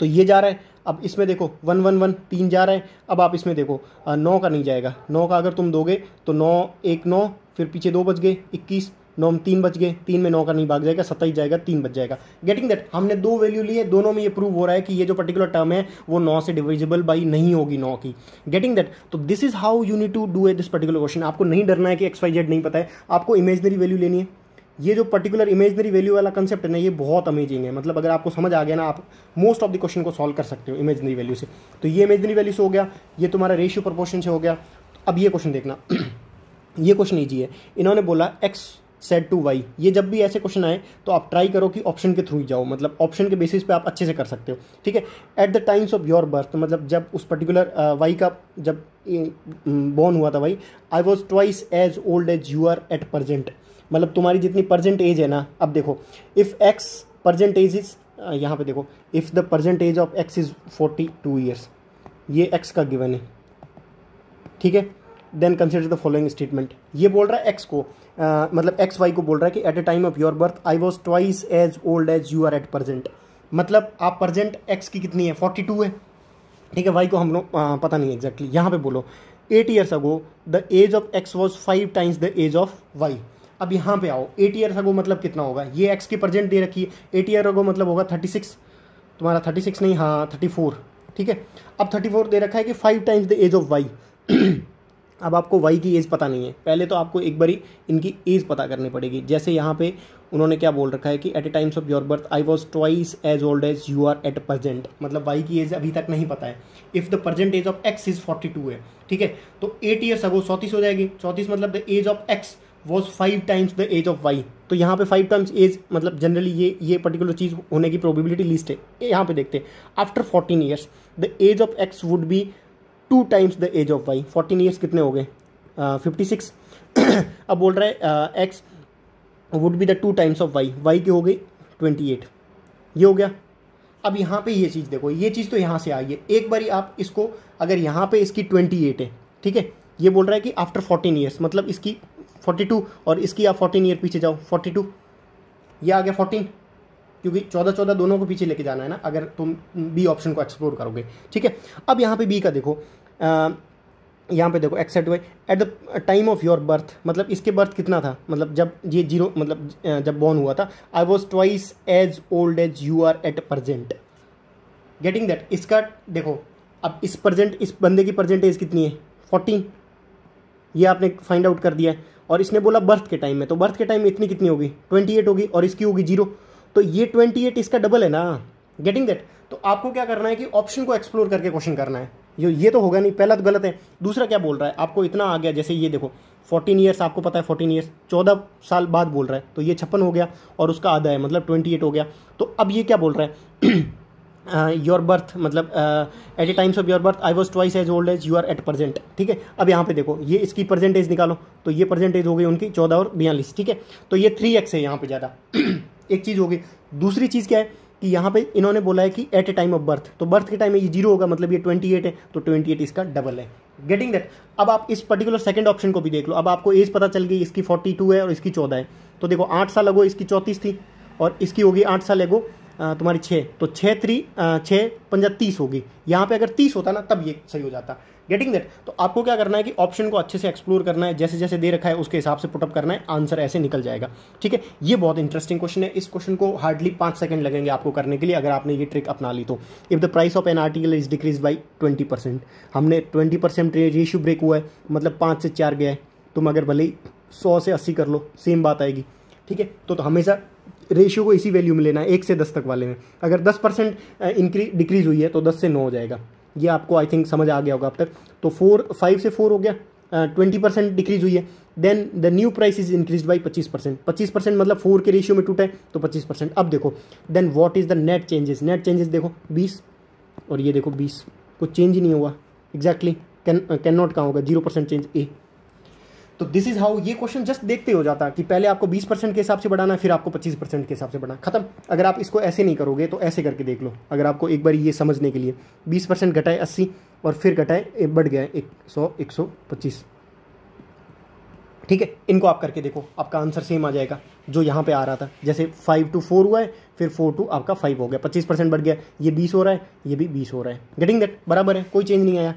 S1: तो ये जा रहा है अब इसमें देखो वन वन वन तीन जा रहे हैं अब आप इसमें देखो नौ का नहीं जाएगा नौ का अगर तुम दोगे तो नौ एक नौ फिर पीछे दो बज गए इक्कीस नौ में तीन बज गए तीन में नौ का नहीं भाग जाएगा सत्ताईस जाएगा तीन बज जाएगा गेटिंग दैट हमने दो वैल्यू लिए दोनों में ये प्रूव हो रहा है कि ये जो पर्टिकुलर टर्म है वो नौ से डिविजिबल बाई नहीं होगी नौ की गेटिंग दैट तो this is how you need to do a this particular question आपको नहीं डरना है कि एक्स वाई जेड नहीं पता है आपको इमेजनरी वैल्यू लेनी है ये जो पर्टिकुलर इमेजनरी वैल्यू वाला कंसेप्ट है ना ये बहुत अमेजिंग है मतलब अगर आपको समझ आ गया ना आप मोस्ट ऑफ द क्वेश्चन को सॉल्व कर सकते हो इमेजनरी वैल्यू से तो ये इमेजनरी वैल्यू से हो गया ये तुम्हारा रेशियो प्रपोर्शन से हो गया तो अब ये क्वेश्चन देखना ये क्वेश्चन ईजी है इन्होंने बोला एक्स सेट टू वाई ये जब भी ऐसे क्वेश्चन आए तो आप ट्राई करो कि ऑप्शन के थ्रू ही जाओ मतलब ऑप्शन के बेसिस पे आप अच्छे से कर सकते हो ठीक है at the times of your birth मतलब जब उस पर्टिकुलर वाई uh, का जब बॉर्न हुआ था भाई I was twice as old as you are at present मतलब तुम्हारी जितनी प्रजेंट एज है ना अब देखो if x present age is यहाँ पे देखो if the present age of x is forty two years ये एक्स का गिवन है ठीक है then consider the following statement ये बोल रहा है एक्स को आ, मतलब एक्स वाई को बोल रहा है कि at a time of your birth I was twice as old as you are at present मतलब आप प्रजेंट एक्स की कितनी है फोर्टी टू है ठीक है वाई को हम लोग पता नहीं एग्जैक्टली exactly. यहाँ पे बोलो eight years ago the age of x was five times the age of y अब यहाँ पे आओ एट ईयर्स अगो मतलब कितना होगा ये एक्स की प्रजेंट दे रखी है एट ईयर अगो मतलब होगा थर्टी सिक्स तुम्हारा थर्टी सिक्स नहीं हाँ थर्टी फोर ठीक है अब थर्टी फोर दे रखा है कि five times the age of y अब आपको वाई की एज पता नहीं है पहले तो आपको एक बारी इनकी एज पता करनी पड़ेगी जैसे यहाँ पे उन्होंने क्या बोल रखा है कि at a times of your birth I was twice as old as you are at present मतलब वाई की एज अभी तक नहीं पता है if the present age of x is forty two है ठीक है तो एट ईयर्स अगो चौंतीस हो जाएगी चौंतीस मतलब the age of x was five times the age of y तो यहाँ पे फाइव टाइम्स एज मतलब जनरली ये ये पर्टिकुलर चीज़ होने की प्रोबेबिलिटी लिस्ट है यहाँ पे देखते हैं after fourteen years the age of x would be two times the age of y fourteen years कितने हो गए फिफ्टी uh, सिक्स अब बोल रहा है x would be the two times of y y की हो गई ट्वेंटी एट ये हो गया अब यहाँ पे ये चीज़ देखो ये चीज़ तो यहाँ से आई है एक बारी आप इसको अगर यहाँ पे इसकी ट्वेंटी एट है ठीक है ये बोल रहा है कि आफ्टर फोर्टीन ईयर्स मतलब इसकी फोर्टी टू और इसकी आप फोर्टीन ईयर पीछे जाओ फोर्टी टू ये आ गया फोर्टीन क्योंकि चौदह चौदह दोनों को पीछे लेके जाना है ना अगर तुम बी ऑप्शन को एक्सप्लोर करोगे ठीक है अब यहाँ पे बी का देखो यहाँ पे देखो exact y at the time of your birth मतलब इसके बर्थ कितना था मतलब जब ये जीरो मतलब जब बॉर्न हुआ था I was twice as old as you are at present getting that इसका देखो अब इस प्रजेंट इस बंदे की प्रजेंट एज कितनी है फोर्टीन ये आपने फाइंड आउट कर दिया है और इसने बोला बर्थ के टाइम में तो बर्थ के टाइम में इतनी कितनी होगी ट्वेंटी एट होगी और इसकी होगी जीरो तो ये ट्वेंटी एट इसका डबल है ना गेटिंग दैट तो आपको क्या करना है कि ऑप्शन को एक्सप्लोर करके क्वेश्चन करना है जो ये तो होगा नहीं पहला तो गलत है दूसरा क्या बोल रहा है आपको इतना आ गया जैसे ये देखो फोर्टीन ईयर्स आपको पता है फोर्टीन ईयर्स चौदह साल बाद बोल रहा है तो ये छप्पन हो गया और उसका आधा है मतलब ट्वेंटी एट हो गया तो अब ये क्या बोल रहा है योर बर्थ मतलब at a times of your birth I was twice as old as you are at present ठीक है अब यहाँ पे देखो ये इसकी परसेंटेज निकालो तो ये परसेंटेज हो गई उनकी चौदह और बयालीस ठीक है तो ये थ्री एक्स है यहाँ पे ज़्यादा एक चीज़ होगी दूसरी चीज़ क्या है कि यहाँ पे इन्होंने बोला है कि at a time of birth तो बर्थ के टाइम में ये जीरो होगा मतलब ये ट्वेंटी एट है तो ट्वेंटी एट इसका डबल है गेटिंग दैट अब आप इस पर्टिकुलर सेकंड ऑप्शन को भी देख लो अब आपको एज पता चल गई इसकी फोर्टी टू है और इसकी चौदह है तो देखो आठ साल अगो इसकी चौंतीस थी और इसकी होगी आठ साल एगो तुम्हारी छः तो छः थ्री छः पंजा तीस होगी यहाँ पे अगर तीस होता ना तब ये सही हो जाता गेटिंग दैट तो आपको क्या करना है कि ऑप्शन को अच्छे से एक्सप्लोर करना है जैसे जैसे दे रखा है उसके हिसाब से पुटअप करना है आंसर ऐसे निकल जाएगा ठीक है ये बहुत इंटरेस्टिंग क्वेश्चन है इस क्वेश्चन को हार्डली पाँच सेकंड लगेंगे आपको करने के लिए अगर आपने ये ट्रिक अपना ली तो if the price of an article is decrease by twenty percent हमने ट्वेंटी परसेंट रेशू ब्रेक हुआ है मतलब पाँच से चार गया है तुम अगर भले ही सौ से अस्सी कर लो सेम बात आएगी ठीक है तो, तो हमेशा रेशियो को इसी वैल्यू में लेना है एक से दस तक वाले में अगर दस परसेंट इंक्री डिक्रीज़ हुई है तो दस से नौ हो जाएगा ये आपको आई थिंक समझ आ गया होगा अब तक तो फोर फाइव से फोर हो गया ट्वेंटी परसेंट डिक्रीज हुई है then the new price is increase by पच्चीस परसेंट पच्चीस परसेंट मतलब फोर के रेशियो में टूटे तो पच्चीस परसेंट अब देखो then what is the net changes net changes देखो बीस और ये देखो बीस कुछ चेंज ही नहीं हुआ एग्जैक्टली कैन कैन नॉट कहाँ होगा जीरो परसेंट चेंज ए तो दिस इज़ हाउ ये क्वेश्चन जस्ट देखते हो जाता है कि पहले आपको 20 परसेंट के हिसाब से बढ़ाना है फिर आपको 25 परसेंट के हिसाब से बढ़ाना खत्म अगर आप इसको ऐसे नहीं करोगे तो ऐसे करके देख लो अगर आपको एक बार ये समझने के लिए 20 परसेंट घटाए अस्सी और फिर घटाए बढ़ गया एक सौ एक सौ पच्चीस ठीक है इनको आप करके देखो आपका आंसर सेम आ जाएगा जो यहाँ पे आ रहा था जैसे फाइव टू फोर हुआ है फिर फोर टू आपका फाइव हो गया पच्चीस परसेंट बढ़ गया ये बीस हो रहा है ये भी बीस हो रहा है गेटिंग दैट बराबर है कोई चेंज नहीं आया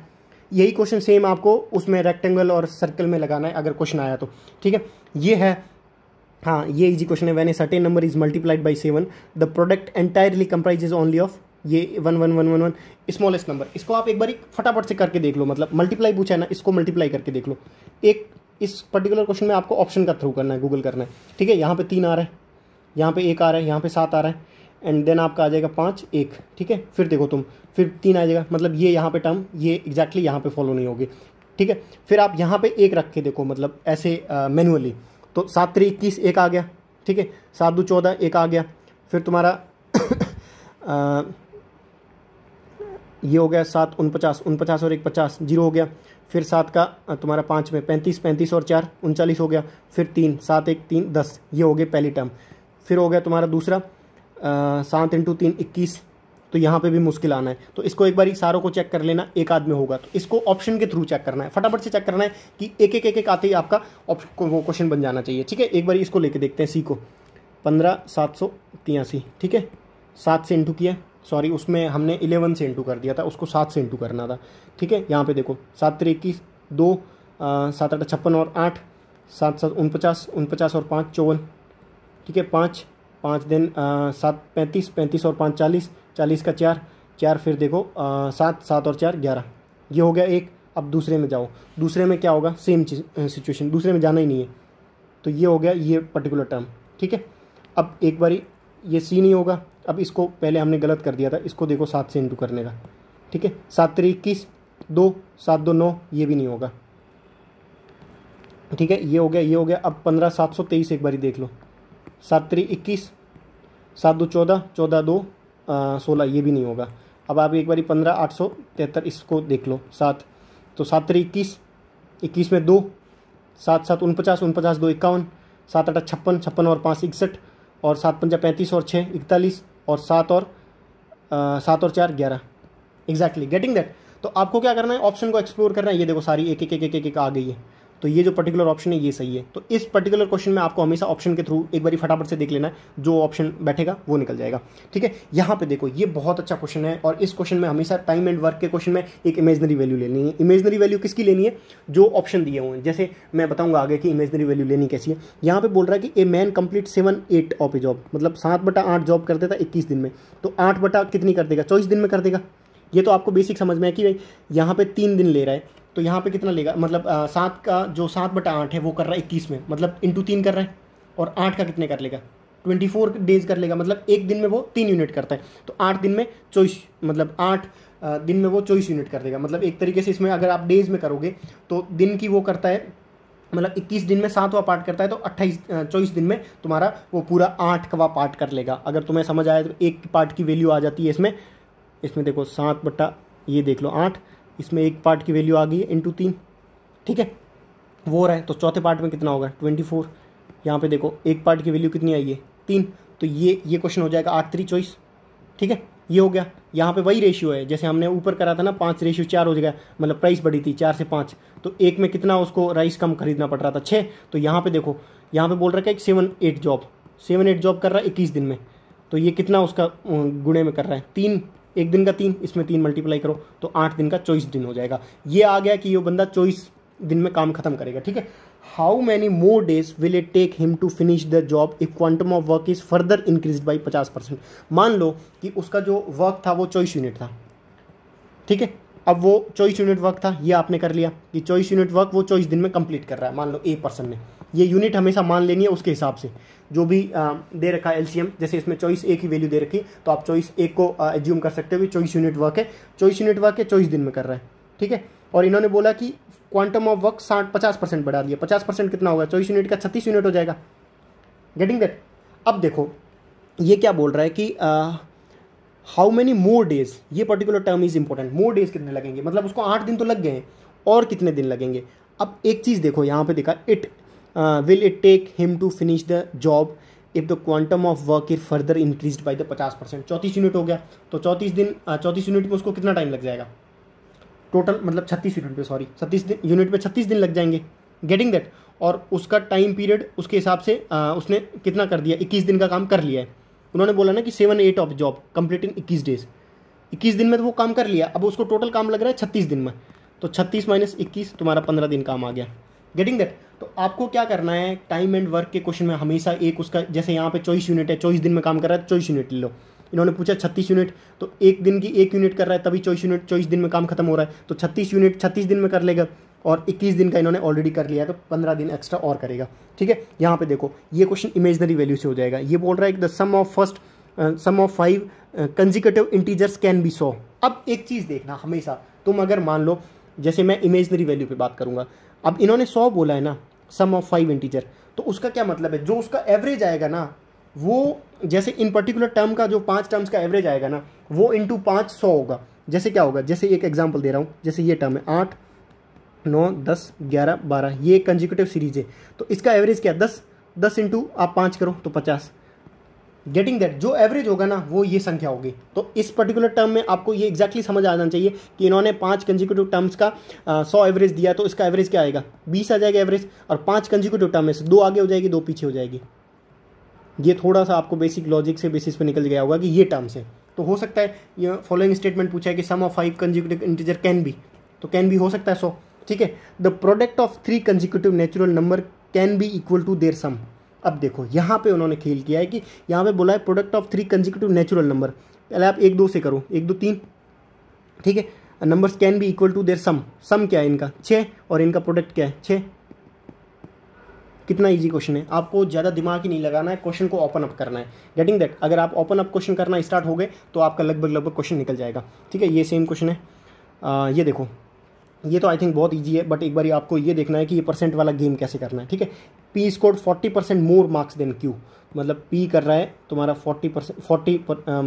S1: यही क्वेश्चन सेम आपको उसमें रेक्टेंगल और सर्कल में लगाना है अगर क्वेश्चन आया तो ठीक है ये है हाँ ये इजी क्वेश्चन है when a certain number is multiplied by seven the product entirely comprise is only of ये one one one one one smallest number इसको आप एक बार फटाफट से करके देख लो मतलब मल्टीप्लाई पूछा है ना इसको मल्टीप्लाई करके देख लो एक इस पर्टिकुलर क्वेश्चन में आपको ऑप्शन का थ्रू करना है गूगल करना है ठीक है यहाँ पे तीन आ रहा है यहाँ पे एक आ रहा है यहाँ पे सात आ रहा है एंड देन आपका आ जाएगा पाँच एक ठीक है फिर देखो तुम फिर तीन आ जाएगा मतलब ये यहाँ पे टर्म ये एग्जैक्टली यहाँ पे फॉलो नहीं होगी ठीक है फिर आप यहाँ पे एक रख के देखो मतलब ऐसे मैनुअली तो सात त्री इक्कीस एक आ गया ठीक है सात दो चौदह एक आ गया फिर तुम्हारा आ, ये हो गया सात उनपचास उनपचास और एक पचास जीरो हो गया फिर सात का तुम्हारा पाँच में पैंतीस पैंतीस और चार उनचालीस हो गया फिर तीन सात एक तीन दस ये हो गए पहली टर्म फिर हो गया तुम्हारा दूसरा सात इंटू तीन इक्कीस तो यहाँ पे भी मुश्किल आना है तो इसको एक बार सारों को चेक कर लेना एक आदमी होगा तो इसको ऑप्शन के थ्रू चेक करना है फटाफट से चेक करना है कि एक एक एक एक आते ही आपका ऑप्शन वो क्वेश्चन बन जाना चाहिए ठीक है एक बार इसको लेके देखते हैं सी को पंद्रह सात सौ तियासी ठीक है सात से इंटू किया सॉरी उसमें हमने इलेवन से इंटू कर दिया था उसको सात से इंटू करना था ठीक है यहाँ पर देखो सात तेरह इक्कीस दो सात आठ छप्पन और आठ सात सात उनपचास उनपचास और पाँच चौवन ठीक है पाँच पाँच दिन सात पैंतीस पैंतीस और पाँच चालीस चालीस का चार चार फिर देखो सात सात और चार ग्यारह ये हो गया एक अब दूसरे में जाओ दूसरे में क्या होगा सेम सिचुएशन दूसरे में जाना ही नहीं है तो ये हो गया ये पर्टिकुलर टर्म ठीक है अब एक बारी ये सी नहीं होगा अब इसको पहले हमने गलत कर दिया था इसको देखो सात से इंटू करने का ठीक है सात तरी इक्कीस दो सात दो नौ ये भी नहीं होगा ठीक है ये हो गया ये हो गया अब पंद्रह सात सौ तेईस एक बारी देख लो सात त्री इक्कीस सात दो चौदह चौदह दो सोलह ये भी नहीं होगा अब आप एक बारी पंद्रह आठ सौ तिहत्तर इसको देख लो सात तो सात त्री इक्कीस इक्कीस में दो सात सात उनपचास उनपचास दो इक्यावन सात आठ छप्पन छप्पन और पाँच इकसठ और सात पंजा पैंतीस और छः इकतालीस और सात और सात और चार ग्यारह एग्जैक्टली गेटिंग दैट तो आपको क्या करना है ऑप्शन को एक्सप्लोर करना है ये देखो सारी एक एक एक एक एक आ गई है तो ये जो पर्टिकुलर ऑप्शन है ये सही है तो इस पर्टिकुलर क्वेश्चन में आपको हमेशा ऑप्शन के थ्रू एक बार फटाफट से देख लेना है जो ऑप्शन बैठेगा वो निकल जाएगा ठीक है यहाँ पे देखो ये बहुत अच्छा क्वेश्चन है और इस क्वेश्चन में हमेशा टाइम एंड वर्क के क्वेश्चन में एक इमेजनरी वैल्यू लेनी है इमेजनरी वैल्यू किसकी लेनी है जो ऑप्शन दिए हुए हैं जैसे मैं बताऊंगा आगे कि इमेजनरी वैल्यू लेनी कैसी है यहाँ पर बोल रहा है कि a man complete seven eight of a job मतलब सात बटा आठ जॉब करता था इक्कीस दिन में तो आठ बटा कितनी कर देगा चौबीस दिन में कर देगा ये तो आपको बेसिक समझ में है कि भाई यहाँ पे तीन दिन ले रहा है तो यहाँ पे कितना लेगा मतलब सात का जो सात बटा आठ है वो कर रहा है इक्कीस में मतलब इंटू तीन कर रहा है और आठ का कितने कर लेगा ट्वेंटी फोर डेज कर लेगा मतलब एक दिन में वो तीन यूनिट करता है तो आठ दिन में चौबीस मतलब आठ दिन में वो चौबीस यूनिट कर देगा मतलब एक तरीके से इसमें अगर आप डेज में करोगे तो दिन की वो करता है मतलब 21 दिन में सातवा पार्ट करता है तो 28 चौबीस दिन में तुम्हारा वो पूरा आठवा पार्ट कर लेगा अगर तुम्हें समझ आया तो एक पार्ट की वैल्यू आ जाती है इसमें इसमें देखो सात बट्टा ये देख लो आठ इसमें एक पार्ट की वैल्यू आ गई है इंटू तीन ठीक है वो रहा है तो चौथे पार्ट में कितना होगा ट्वेंटी फोर यहाँ पर देखो एक पार्ट की वैल्यू कितनी आई है तीन तो ये ये क्वेश्चन हो जाएगा आठ थ्री चॉइस ठीक है ये हो गया यहाँ पे वही रेशियो है जैसे हमने ऊपर करा था ना पाँच रेशियो चार हो जाएगा मतलब प्राइस बढ़ी थी चार से पाँच तो एक में कितना उसको राइस कम खरीदना पड़ रहा था छः तो यहाँ पे देखो यहाँ पे बोल रखा है एक seven eight job seven eight job कर रहा है इक्कीस दिन में तो ये कितना उसका गुणे में कर रहा है तीन एक दिन का तीन इसमें तीन मल्टीप्लाई करो तो आठ दिन का चौबीस दिन हो जाएगा ये आ गया कि ये बंदा चौबीस दिन में काम खत्म करेगा ठीक है how many more days will it take him to finish the job if quantum of work is further increase by पचास परसेंट मान लो कि उसका जो वर्क था वो चौबीस यूनिट था ठीक है अब वो चौबीस यूनिट वर्क था ये आपने कर लिया कि चौबीस यूनिट वर्क वो चौबीस दिन में कंप्लीट कर रहा है मान लो ए पर्सन ने ये यूनिट हमेशा मान लेनी है उसके हिसाब से जो भी दे रखा है एलसीएम जैसे इसमें चॉइस ए की वैल्यू दे रखी तो आप चॉइस ए को एज्यूम कर सकते हो कि चॉइस यूनिट वर्क है चॉइस यूनिट वर्क है चॉइस दिन में कर रहा है ठीक है और इन्होंने बोला कि क्वांटम ऑफ वर्क साठ पचास परसेंट बढ़ा दिया पचास परसेंट कितना होगा चौबीस यूनिट का छत्तीस यूनिट हो जाएगा गेटिंग दैट अब देखो ये क्या बोल रहा है कि हाउ मेनी मोर डेज ये particular term is important more days कितने लगेंगे मतलब उसको आठ दिन तो लग गए हैं और कितने दिन लगेंगे अब एक चीज़ देखो यहां पे देखा it uh, will it take him to finish the job if the quantum of work is further increase by the पचास परसेंट चौंतीस यूनिट हो गया तो चौंतीस दिन uh, चौंतीस यूनिट में उसको कितना टाइम लग जाएगा टोटल मतलब छत्तीस यूनिट पे सॉरी छत्तीस दिन यूनिट पे छत्तीस दिन लग जाएंगे गेटिंग दैट और उसका टाइम पीरियड उसके हिसाब से आ, uh, उसने कितना कर दिया इक्कीस दिन का काम कर लिया है उन्होंने बोला ना कि seven eight of job complete in इक्कीस डेज इक्कीस दिन में तो वो काम कर लिया अब उसको टोटल काम लग रहा है छत्तीस दिन में तो छत्तीस माइनस इक्कीस तुम्हारा पंद्रह दिन काम आ गया गेटिंग दैट तो आपको क्या करना है टाइम एंड वर्क के क्वेश्चन में हमेशा एक उसका जैसे यहाँ पे चौबीस यूनिट है चौबीस दिन में काम कर रहा है चौबीस यूनिट लो इन्होंने पूछा छत्तीस यूनिट तो एक दिन की एक यूनिट कर रहा है तभी चौबीस यूनिट चौबीस दिन में काम खत्म हो रहा है तो छत्तीस यूनिट छत्तीस दिन में कर लेगा और इक्कीस दिन का इन्होंने ऑलरेडी कर लिया है तो पंद्रह दिन एक्स्ट्रा और करेगा ठीक है यहाँ पे देखो ये क्वेश्चन इमेजनरी वैल्यू से हो जाएगा ये बोल रहा है the sum of first sum of five consecutive integers can be so अब एक चीज़ देखना हमेशा तुम अगर मान लो जैसे मैं इमेजनरी वैल्यू पे बात करूँगा अब इन्होंने सौ बोला है ना सम ऑफ फाइव इंटीजर तो उसका क्या मतलब है जो उसका एवरेज आएगा ना वो जैसे इन पर्टिकुलर टर्म का जो पांच टर्म्स का एवरेज आएगा ना वो इंटू पाँच सौ होगा जैसे क्या होगा जैसे एक एग्जाम्पल दे रहा हूँ जैसे ये टर्म है आठ नौ दस ग्यारह बारह ये कंजिक्यूटिव सीरीज है तो इसका एवरेज क्या है दस दस इंटू आप पाँच करो तो पचास गेटिंग दैट जो एवरेज होगा ना वो ये संख्या होगी तो इस पर्टिकुलर टर्म में आपको ये exactly समझ आना चाहिए कि इन्होंने पांच कंजिक्यूटिव टर्म्स का सौ एवरेज दिया तो इसका एवरेज क्या आएगा बीस आ जाएगा एवरेज और पांच कंजिक्यूटिव टर्म में से दो आगे हो जाएगी दो पीछे हो जाएगी ये थोड़ा सा आपको बेसिक लॉजिक से बेसिस पे निकल गया होगा कि ये टर्म्स है तो हो सकता है ये फॉलोइंग स्टेटमेंट पूछा है कि sum of five consecutive integer can be तो कैन भी हो सकता है सो ठीक है the product of three consecutive natural number can be equal to their sum अब देखो यहाँ पे उन्होंने खेल किया है कि यहाँ पे बोला है product of three consecutive natural number पहले आप एक दो से करो एक दो तीन ठीक है numbers can be equal to their sum sum क्या है इनका छः और इनका प्रोडक्ट क्या है छः कितना इजी क्वेश्चन है आपको ज़्यादा दिमाग ही नहीं लगाना है क्वेश्चन को ओपन अप करना है गेटिंग दैट अगर आप ओपन अप क्वेश्चन करना स्टार्ट हो गए तो आपका लगभग लगभग क्वेश्चन निकल जाएगा ठीक है ये सेम क्वेश्चन है आ, ये देखो ये तो आई थिंक बहुत ईजी है बट एक बार आपको ये देखना है कि ये परसेंट वाला गेम कैसे करना है ठीक है P score forty percent more marks than Q मतलब पी कर रहा है तुम्हारा forty percent forty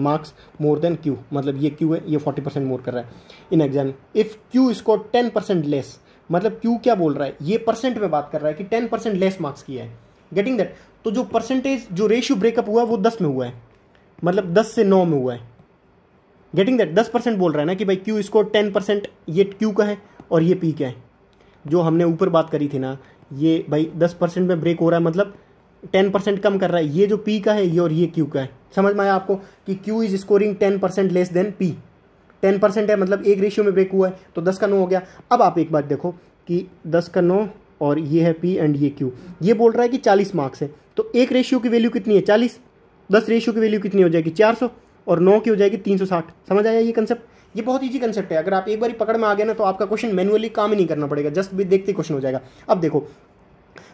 S1: marks more than Q मतलब ये क्यू है ये फोर्टी परसेंट मोर कर रहा है in exam if Q score ten percent less मतलब क्यू क्या बोल रहा है ये परसेंट में बात कर रहा है कि टेन परसेंट लेस मार्क्स किया है गेटिंग दैट तो जो परसेंटेज जो रेशियो ब्रेकअप हुआ वो दस में हुआ है मतलब दस से नौ में हुआ है गेटिंग दैट दस परसेंट बोल रहा है ना कि भाई क्यू स्कोर टेन परसेंट ये क्यू का है और ये पी क्या है जो हमने ऊपर बात करी थी ना ये भाई दस परसेंट में ब्रेक हो रहा है मतलब टेन परसेंट कम कर रहा है ये जो पी का है ये और ये क्यू का है समझ में आया आपको कि Q is scoring ten percent less than P ten percent है मतलब एक रेशियो में ब्रेक हुआ है तो दस का नौ हो गया अब आप एक बात देखो कि दस का नौ और ये है पी एंड ये क्यू ये बोल रहा है कि चालीस मार्क्स है तो एक रेशियो की वैल्यू कितनी है चालीस दस रेशियो की वैल्यू कितनी हो जाएगी चार सौ और नौ की हो जाएगी तीन सौ साठ समझ आया ये कंसेप्ट ये बहुत ईजी कंसेप्ट है अगर आप एक बार पकड़ में आ गए ना तो आपका क्वेश्चन मैनुअली काम ही नहीं करना पड़ेगा जस्ट भी देखते क्वेश्चन हो जाएगा अब देखो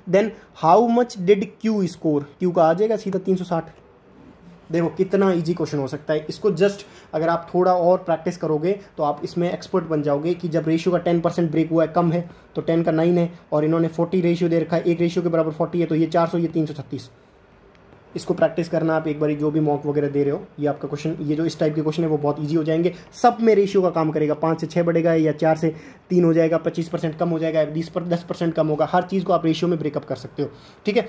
S1: then how much did Q score Q का आ जाएगा सीधा तीन सौ साठ देखो कितना इजी क्वेश्चन हो सकता है इसको जस्ट अगर आप थोड़ा और प्रैक्टिस करोगे तो आप इसमें एक्सपर्ट बन जाओगे कि जब रेशियो का टेन परसेंट ब्रेक हुआ है कम है तो टेन का नाइन है और इन्होंने फोर्टी रेशियो दे रखा है एक रेशियो के बराबर फोर्टी है तो ये चार सौ ये तीन सौ छत्तीस इसको प्रैक्टिस करना आप एक बार जो भी मॉक वगैरह दे रहे हो ये आपका क्वेश्चन ये जो इस टाइप के क्वेश्चन है वो बहुत ईजी हो जाएंगे सब में रेशियो का काम करेगा पाँच से छः बढ़ेगा या चार से तीन हो जाएगा पच्चीस परसेंट कम हो जाएगा बीस पर दस परसेंट कम होगा हर चीज़ को आप रेशियो में ब्रेकअप कर सकते हो ठीक है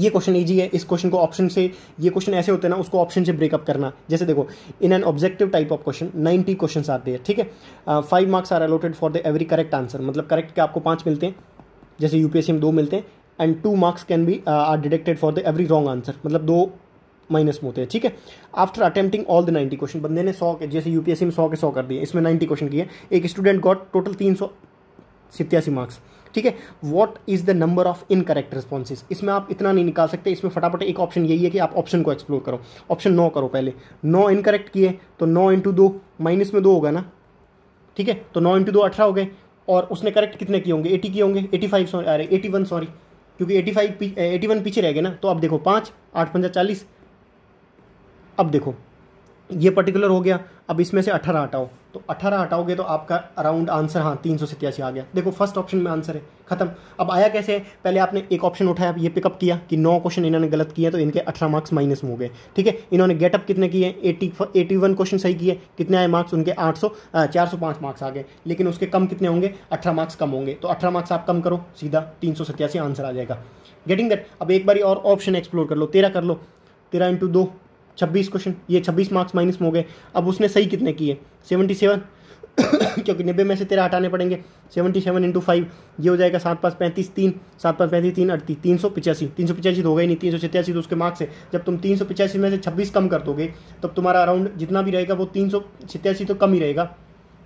S1: ये क्वेश्चन ईजी है इस क्वेश्चन को ऑप्शन से ये क्वेश्चन ऐसे होते हैं ना उसको ऑप्शन से ब्रेकअप करना जैसे देखो in an objective type of question ninety question आते हैं ठीक है five marks are allotted for the every correct answer मतलब करेक्ट के आपको पाँच मिलते हैं जैसे यूपीएससी में दो मिलते हैं and two marks can be are deducted for the every wrong answer मतलब दो माइनस में होते हैं ठीक है after attempting all the ninety question बंदे ने सौ के जैसे यूपीएससी में सौ के सौ कर दिए इसमें नाइन्टी क्वेश्चन किए एक स्टूडेंट गॉट टोटल तीन सौ सितयासी मार्क्स ठीक है what is the number of incorrect responses इसमें आप इतना नहीं निकाल सकते इसमें फटाफट एक ऑप्शन यही है कि आप ऑप्शन को एक्सप्लोर करो ऑप्शन नौ करो पहले नौ इनकरेक्ट किए तो नौ इंटू दो माइनस में दो होगा ना ठीक है तो नौ इंटू दो अठारह हो गए और उसने करेक्ट कितने किए होंगे एटी किए होंगे एटी फाइव सॉरी अरे एटी वन सॉरी क्योंकि एटी फाइव एटी वन पीछे रह गए ना तो अब देखो पाँच आठ पंजा चालीस अब देखो ये पर्टिकुलर हो गया अब इसमें से अठारह हटाओ तो अठारह हटाओगे तो आपका अराउंड आंसर हाँ तीन सौ सत्यासी आ गया देखो फर्स्ट ऑप्शन में आंसर है खत्म अब आया कैसे पहले आपने एक ऑप्शन उठाया ये पिकअप किया कि नौ क्वेश्चन इन्होंने गलत किया तो इनके अठारह मार्क्स माइनस में हो गए ठीक है इन्होंने गेटअप कितने किए एटी एटी वन क्वेश्चन सही किए कितने आए मार्क्स उनके आठ सौ चार सौ पाँच मार्क्स आ गए लेकिन उसके कम कितने होंगे अठारह मार्क्स कम होंगे तो अठारह मार्क्स आप कम करो सीधा तीन सौ सत्यासी आंसर आ जाएगा गेटिंग दैट अब एक बार और ऑप्शन एक्सप्लोर कर लो तेरह कर लो तेरह इंटू दो छब्बीस क्वेश्चन ये छब्बीस मार्क्स माइनस में हो गए अब उसने सही कितने किए सेवेंटी सेवन क्योंकि नब्बे में से तेरह हटाने पड़ेंगे सेवेंटी सेवन इंटू फाइव ये हो जाएगा सात पाँच पैंतीस तीन सात पाँच पैंतीस तीन अड़तीस तीन सौ पिचासी तीन सौ पिचासी तो हो गई नहीं तीन सौ छियासी तो उसके मार्क्स है जब तुम तीन सौ पिचासी में से छब्बीस कम कर दोगे तब तुम्हारा अराउंड जितना भी रहेगा वो तीन सौ छियासी तो कम ही रहेगा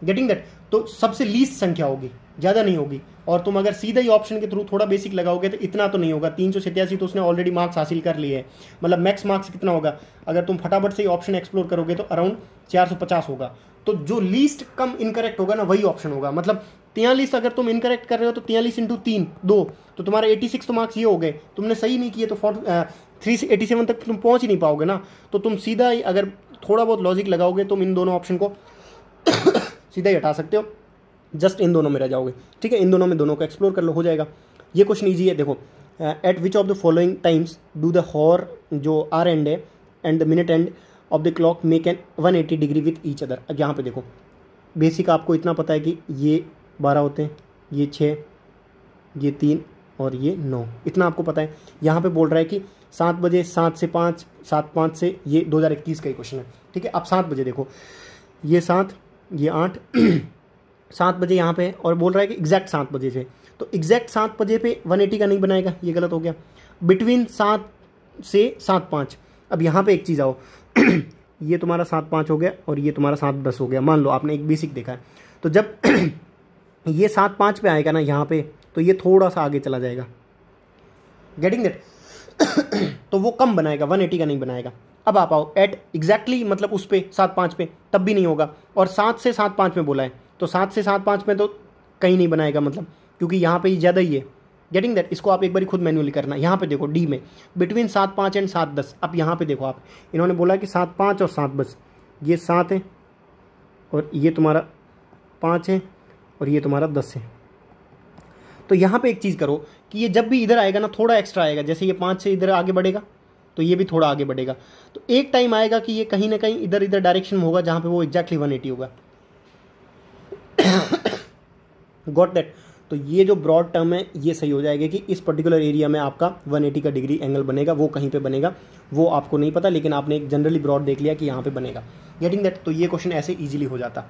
S1: गेटिंग दैट तो सबसे लीस्ट संख्या होगी ज़्यादा नहीं होगी और तुम अगर सीधा ही ऑप्शन के थ्रू थोड़ा बेसिक लगाओगे तो इतना तो नहीं होगा तीन सौ सत्यासी तो उसने ऑलरेडी मार्क्स हासिल कर लिए हैं मतलब मैक्स मार्क्स कितना होगा अगर तुम फटाफट से ही ऑप्शन एक्सप्लोर करोगे तो अराउंड चार सौ पचास होगा तो जो लीस्ट कम इनकरेक्ट होगा ना वही ऑप्शन होगा मतलब तियालीस अगर तुम इनकरेक्ट कर रहे हो तो तियालीस इंटू तीन दो तो तुम्हारे एटी सिक्स तो मार्क्स ये हो गए तुमने सही नहीं किए तो फोर्ट थ्री एटी सेवन तक तुम पहुंच ही नहीं पाओगे ना तो तुम सीधा ही अगर थोड़ा बहुत लॉजिक लगाओगे तुम इन दोनों ऑप्शन को सीधा ही हटा सकते हो जस्ट इन दोनों में रह जाओगे ठीक है इन दोनों में दोनों को एक्सप्लोर कर लो हो जाएगा ये क्वेश्चन ईजी है देखो at which of the following times do the hour जो आर एंड है and the minute hand of the clock make an one eighty degree with each other अब यहाँ पे देखो बेसिक आपको इतना पता है कि ये बारह होते हैं ये छः ये तीन और ये नौ इतना आपको पता है यहाँ पे बोल रहा है कि सात बजे सात से पाँच सात पाँच से ये दो हज़ार इक्कीस का ही क्वेश्चन है ठीक है आप सात बजे देखो ये सात ये आठ सात बजे यहाँ पे और बोल रहा है कि एग्जैक्ट सात बजे से तो एग्जैक्ट सात बजे पे वन एटी का नहीं बनाएगा ये गलत हो गया बिटवीन सात से सात पाँच अब यहाँ पे एक चीज़ आओ ये तुम्हारा सात पाँच हो गया और ये तुम्हारा सात दस हो गया मान लो आपने एक बेसिक देखा है तो जब ये सात पाँच पे आएगा ना यहाँ पे तो ये थोड़ा सा आगे चला जाएगा गेटिंग दैट तो वो कम बनाएगा एटी का नहीं बनाएगा अब आप आओ एट एग्जैक्टली मतलब उस पर सात पाँच पे तब भी नहीं होगा और सात से सात पाँच में बोला है तो सात से सात पाँच में तो कहीं नहीं बनाएगा मतलब क्योंकि यहाँ ही ज़्यादा ही है गेटिंग दैट इसको आप एक बार खुद मैनुअली करना यहाँ पे देखो डी में बिटवीन सात पाँच एंड सात दस अब यहाँ पे देखो आप इन्होंने बोला कि सात पाँच और सात बस ये सात है और ये तुम्हारा पाँच है और ये तुम्हारा दस है तो यहाँ पे एक चीज़ करो कि ये जब भी इधर आएगा ना थोड़ा एक्स्ट्रा आएगा जैसे ये पाँच से इधर आगे बढ़ेगा तो ये भी थोड़ा आगे बढ़ेगा तो एक टाइम आएगा कि ये कहीं ना कहीं इधर इधर डायरेक्शन होगा जहां पे वो एग्जैक्टली वन एटी होगा गॉट दैट तो ये जो ब्रॉड टर्म है ये सही हो जाएगा कि इस पर्टिकुलर एरिया में आपका 180 का डिग्री एंगल बनेगा वो कहीं पे बनेगा वो आपको नहीं पता लेकिन आपने एक जनरली ब्रॉड देख लिया कि यहाँ पे बनेगा गेटिंग दैट तो ये क्वेश्चन ऐसे इजीली हो जाता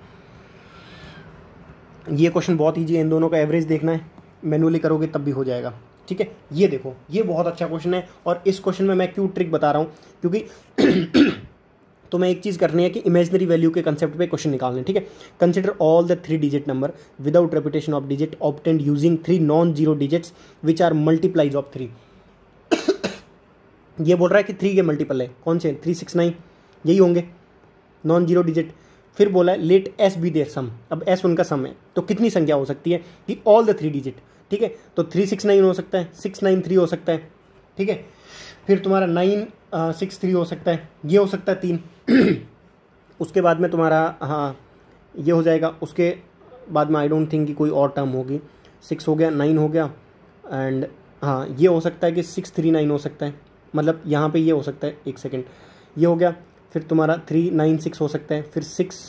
S1: ये क्वेश्चन बहुत ईजी है इन दोनों का एवरेज देखना है मैनुअली करोगे तब भी हो जाएगा ठीक है ये देखो ये बहुत अच्छा क्वेश्चन है और इस क्वेश्चन में मैं क्यों ट्रिक बता रहा हूँ क्योंकि तो मैं एक चीज़ करनी है कि इमेजनरी वैल्यू के कंसेप्ट पे क्वेश्चन निकालने ठीक है consider all the three digit number without repetition of digit obtained using three non zero digits which are multiplies of three ये बोल रहा है कि थ्री के मल्टीपल है कौन से थ्री सिक्स नाइन यही होंगे नॉन जीरो डिजिट फिर बोला है let S be their sum अब एस उनका सम है तो कितनी संख्या हो सकती है कि ऑल द थ्री डिजिट ठीक है तो थ्री सिक्स नाइन हो सकता है सिक्स नाइन थ्री हो सकता है ठीक है फिर तुम्हारा नाइन सिक्स थ्री हो सकता है ये हो सकता है तीन उसके बाद में तुम्हारा हाँ ये हो जाएगा उसके बाद में आई डोंट थिंक कि कोई और टर्म होगी सिक्स हो गया नाइन हो गया एंड हाँ ये हो सकता है कि सिक्स थ्री नाइन हो सकता है मतलब यहाँ पे ये हो सकता है एक सेकेंड ये हो गया फिर तुम्हारा थ्री नाइन सिक्स हो सकता है फिर सिक्स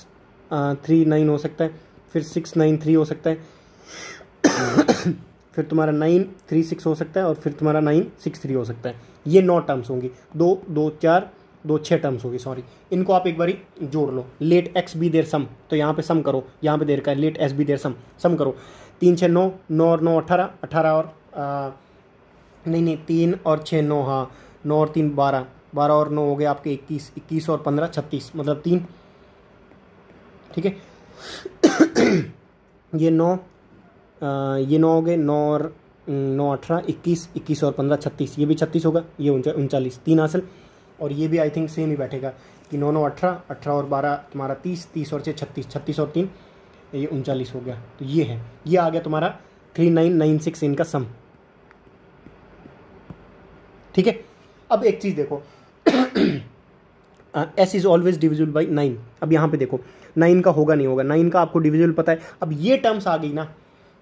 S1: थ्री नाइन हो सकता है फिर सिक्स नाइन थ्री हो सकता है फिर तुम्हारा नाइन थ्री सिक्स हो सकता है और फिर तुम्हारा नाइन सिक्स थ्री हो सकता है ये नौ टर्म्स होंगी दो दो चार दो छः टर्म्स होगी सॉरी इनको आप एक बारी जोड़ लो let x be their sum तो यहाँ पे सम करो यहाँ पे देर का let S be their sum sum करो तीन छः नौ नौ और नौ अठारह अठारह और आ, नहीं नहीं तीन और छः नौ हाँ नौ और तीन बारह बारह और नौ हो गए आपके इक्कीस इक्कीस और पंद्रह छत्तीस मतलब तीन ठीक है ये नौ ये नौ हो गए नौ और नौ अठारह इक्कीस इक्कीस और पंद्रह छत्तीस ये भी छत्तीस होगा ये उनचालीस तीन हासिल और ये भी आई थिंक सेम ही बैठेगा कि नौ नौ अठारह अठारह और बारह तुम्हारा तीस तीस और छः छत्तीस छत्तीस और तीन ये उनचालीस हो गया तो ये है ये आ गया तुम्हारा थ्री नाइन नाइन सिक्स इनका सम ठीक है अब एक चीज़ देखो S is always divisible by nine अब यहाँ पे देखो नाइन का होगा नहीं होगा नाइन का आपको डिविजल पता है अब ये टर्म्स आ गई ना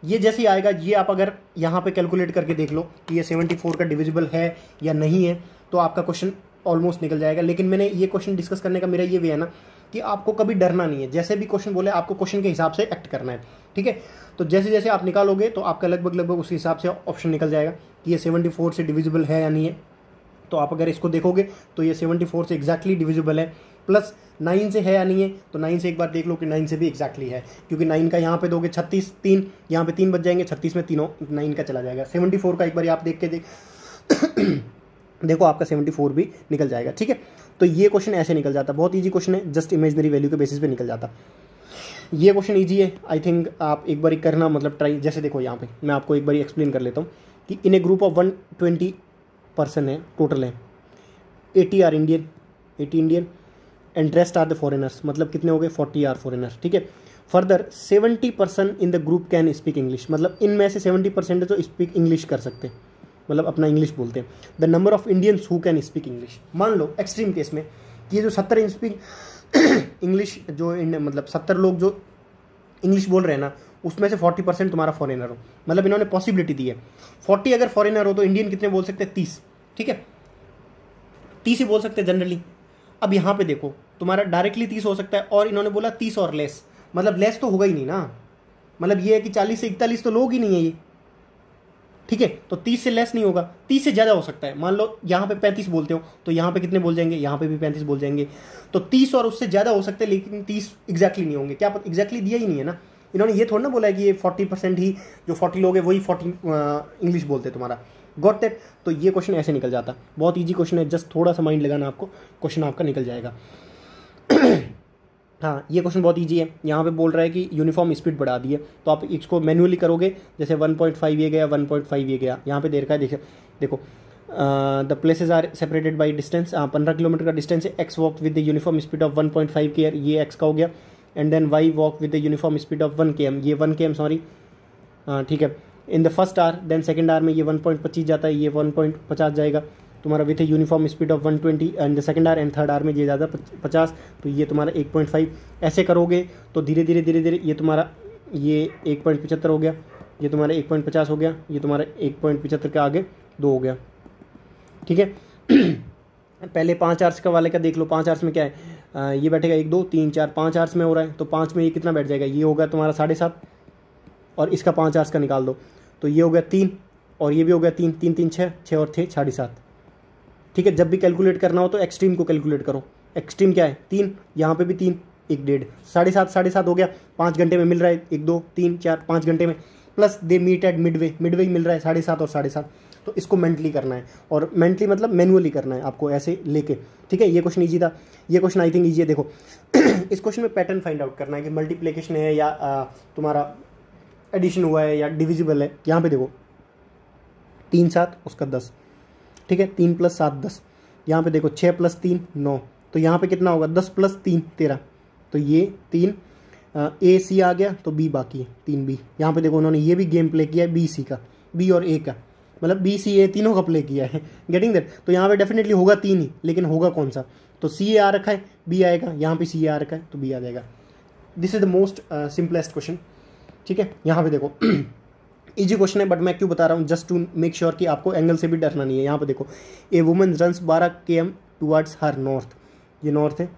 S1: ये जैसे ही आएगा ये आप अगर यहाँ पे कैलकुलेट करके देख लो कि ये 74 का डिविजिबल है या नहीं है तो आपका क्वेश्चन ऑलमोस्ट निकल जाएगा लेकिन मैंने ये क्वेश्चन डिस्कस करने का मेरा ये वे है ना कि आपको कभी डरना नहीं है जैसे भी क्वेश्चन बोले आपको क्वेश्चन के हिसाब से एक्ट करना है ठीक है तो जैसे जैसे आप निकालोगे तो आपका लगभग लगभग उस हिसाब से ऑप्शन निकल जाएगा कि ये सेवेंटी से डिविजिबल है या नहीं है तो आप अगर इसको देखोगे तो ये सेवेंटी से एग्जैक्टली डिविजिबल है प्लस नाइन से है या नहीं है तो नाइन से एक बार देख लो कि नाइन से भी एक्जैक्टली है क्योंकि नाइन का यहाँ पे दोगे छत्तीस तीन यहाँ पे तीन बच जाएंगे छत्तीस में तीनों नाइन का चला जाएगा सेवेंटी फोर का एक बार आप देख के देख देखो आपका सेवेंटी फोर भी निकल जाएगा ठीक है तो ये क्वेश्चन ऐसे निकल जाता बहुत ईजी क्वेश्चन है जस्ट इमेजनरी वैल्यू के बेसिस पे निकल जाता ये क्वेश्चन ईजी है आई थिंक आप एक बार करना मतलब ट्राई जैसे देखो यहाँ पे मैं आपको एक बार एक्सप्लेन कर लेता हूँ कि in a group of one twenty person है टोटल है eighty are Indian eighty Indian interest are the foreigners मतलब कितने हो गए फोर्टी आर फॉरेनर्स ठीक है further seventy percent in the group can speak English मतलब इनमें से सेवेंटी परसेंट है जो स्पीक इंग्लिश कर सकते हैं मतलब अपना इंग्लिश बोलते हैं the number of Indians who can speak English मान लो एक्सट्रीम केस में कि ये जो सत्तर स्पीक इंग्लिश जो मतलब सत्तर लोग जो इंग्लिश बोल रहे हैं ना उसमें से फोर्टी परसेंट तुम्हारा फॉरेनर हो मतलब इन्होंने पॉसिबिलिटी दी है फोर्टी अगर फॉरेनर हो तो इंडियन कितने बोल सकते हैं तीस ठीक है तीस ही बोल सकते हैं जनरली अब यहाँ पे देखो तुम्हारा डायरेक्टली तीस हो सकता है और इन्होंने बोला तीस और लेस मतलब लेस तो होगा ही नहीं ना मतलब ये है कि चालीस से इकतालीस तो लोग ही नहीं है ये ठीक है तो तीस से लेस नहीं होगा तीस से ज़्यादा हो सकता है मान लो यहाँ पे पैंतीस बोलते हो तो यहाँ पे कितने बोल जाएंगे यहाँ पे भी पैंतीस बोल जाएंगे तो तीस और उससे ज़्यादा हो सकते हैं लेकिन तीस एग्जैक्टली नहीं होंगे क्या एग्जैक्टली दिया ही नहीं है ना इन्होंने ये थोड़ा ना बोला है कि ये फोर्टी परसेंट ही जो फोर्टी लोग है वही फोर्टी इंग्लिश बोलते तुम्हारा गॉट दैट तो ये क्वेश्चन ऐसे निकल जाता बहुत ईजी क्वेश्चन है जस्ट थोड़ा सा माइंड लगाना आपको क्वेश्चन आपका निकल जाएगा हाँ ये क्वेश्चन बहुत ईजी है यहाँ पे बोल रहा है कि यूनिफॉर्म स्पीड बढ़ा दी है तो आप इसको मैनुअली करोगे जैसे 1.5 ये गया 1.5 ये गया यहाँ पे देर का है देखो देखो the places are separated by distance पंद्रह किलोमीटर का डिस्टेंस है X walk with the uniform speed of one point five K M ये एक्स का हो गया and then Y walk with the uniform speed of one K M ये one K M sorry ठीक है in the first hour then second hour में ये one point पच्चीस जाता है ये वन पॉइंट पचास जाएगा तुम्हारा with uniform speed of 120 twenty and second hour and third hour में ये ज़्यादा पचास तो ये तुम्हारा 1.5 ऐसे करोगे तो धीरे धीरे धीरे धीरे ये तुम्हारा ये एक पॉइंट हो गया ये तुम्हारा एक पॉइंट पचास हो गया ये तुम्हारा एक पॉइंट पिचहत्तर के आगे दो हो गया ठीक है पहले पाँच आर्स का वाले का देख लो पाँच आर्स में क्या है आ, ये बैठेगा एक दो तीन चार पाँच आर्स में हो रहा है तो पाँच में ये कितना बैठ जाएगा ये होगा तुम्हारा साढ़े सात और इसका पाँच आर्स का निकाल दो तो ये हो गया तीन और ये भी हो गया तीन तीन तीन छः छः और छः साढ़े सात ठीक है जब भी कैलकुलेट करना हो तो एक्सट्रीम को कैलकुलेट करो एक्सट्रीम क्या है तीन यहाँ पे भी तीन एक डेढ़ साढ़े सात साढ़े सात हो गया पाँच घंटे में मिल रहा है एक दो तीन चार पाँच घंटे में plus they meet at midway midway way मिल रहा है साढ़े सात और साढ़े सात तो इसको मेंटली करना है और मेंटली मतलब मैनुअली करना है आपको ऐसे लेके ठीक है ये क्वेश्चन ईजी था ये क्वेश्चन आई थिंक ईजी है देखो इस क्वेश्चन में पैटर्न फाइंड आउट करना है कि मल्टीप्लीकेशन है या तुम्हारा एडिशन हुआ है या डिविजिबल है यहाँ पे देखो तीन सात उसका दस ठीक है तीन प्लस सात दस यहाँ पे देखो छः प्लस तीन नौ तो यहाँ पे कितना होगा दस प्लस तीन तेरह तो ये तीन ए सी आ गया तो बी बाकी है तीन बी यहाँ पे देखो उन्होंने ये भी गेम प्ले किया है बी सी का बी और ए का मतलब बी सी ए तीनों का प्ले किया है गेटिंग दैट तो यहाँ पे डेफिनेटली होगा तीन ही लेकिन होगा कौन सा तो सी ए आ रखा है बी आएगा यहाँ पे सी ए आ रखा है तो बी आ जाएगा this is the most simplest question ठीक है यहाँ पे देखो इजी क्वेश्चन है बट मैं क्यों बता रहा हूँ जस्ट टू मेक श्योर कि आपको एंगल से भी डरना नहीं है यहाँ पर देखो ए वुमन रनस बारह K M towards her north ये नॉर्थ है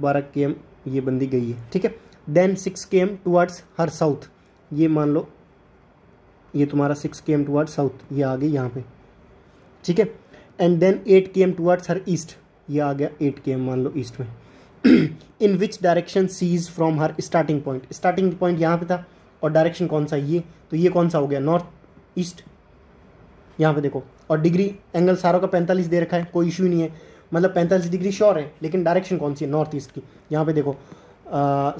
S1: बारह के एम ये बंदी गई है ठीक है then six K M towards her south ये मान लो ये तुम्हारा six K M towards south ये आ गई यहाँ पे ठीक है and then eight K M towards her east ये आ गया एट के एम मान लो ईस्ट में in which direction sees from her starting point starting point यहाँ पे था और डायरेक्शन कौन सा ये तो ये कौन सा हो गया नॉर्थ ईस्ट यहाँ पे देखो और डिग्री एंगल सारों का पैंतालीस दे रखा है कोई इशू नहीं है मतलब पैंतालीस डिग्री श्योर है लेकिन डायरेक्शन कौन सी है नॉर्थ ईस्ट की यहाँ पे देखो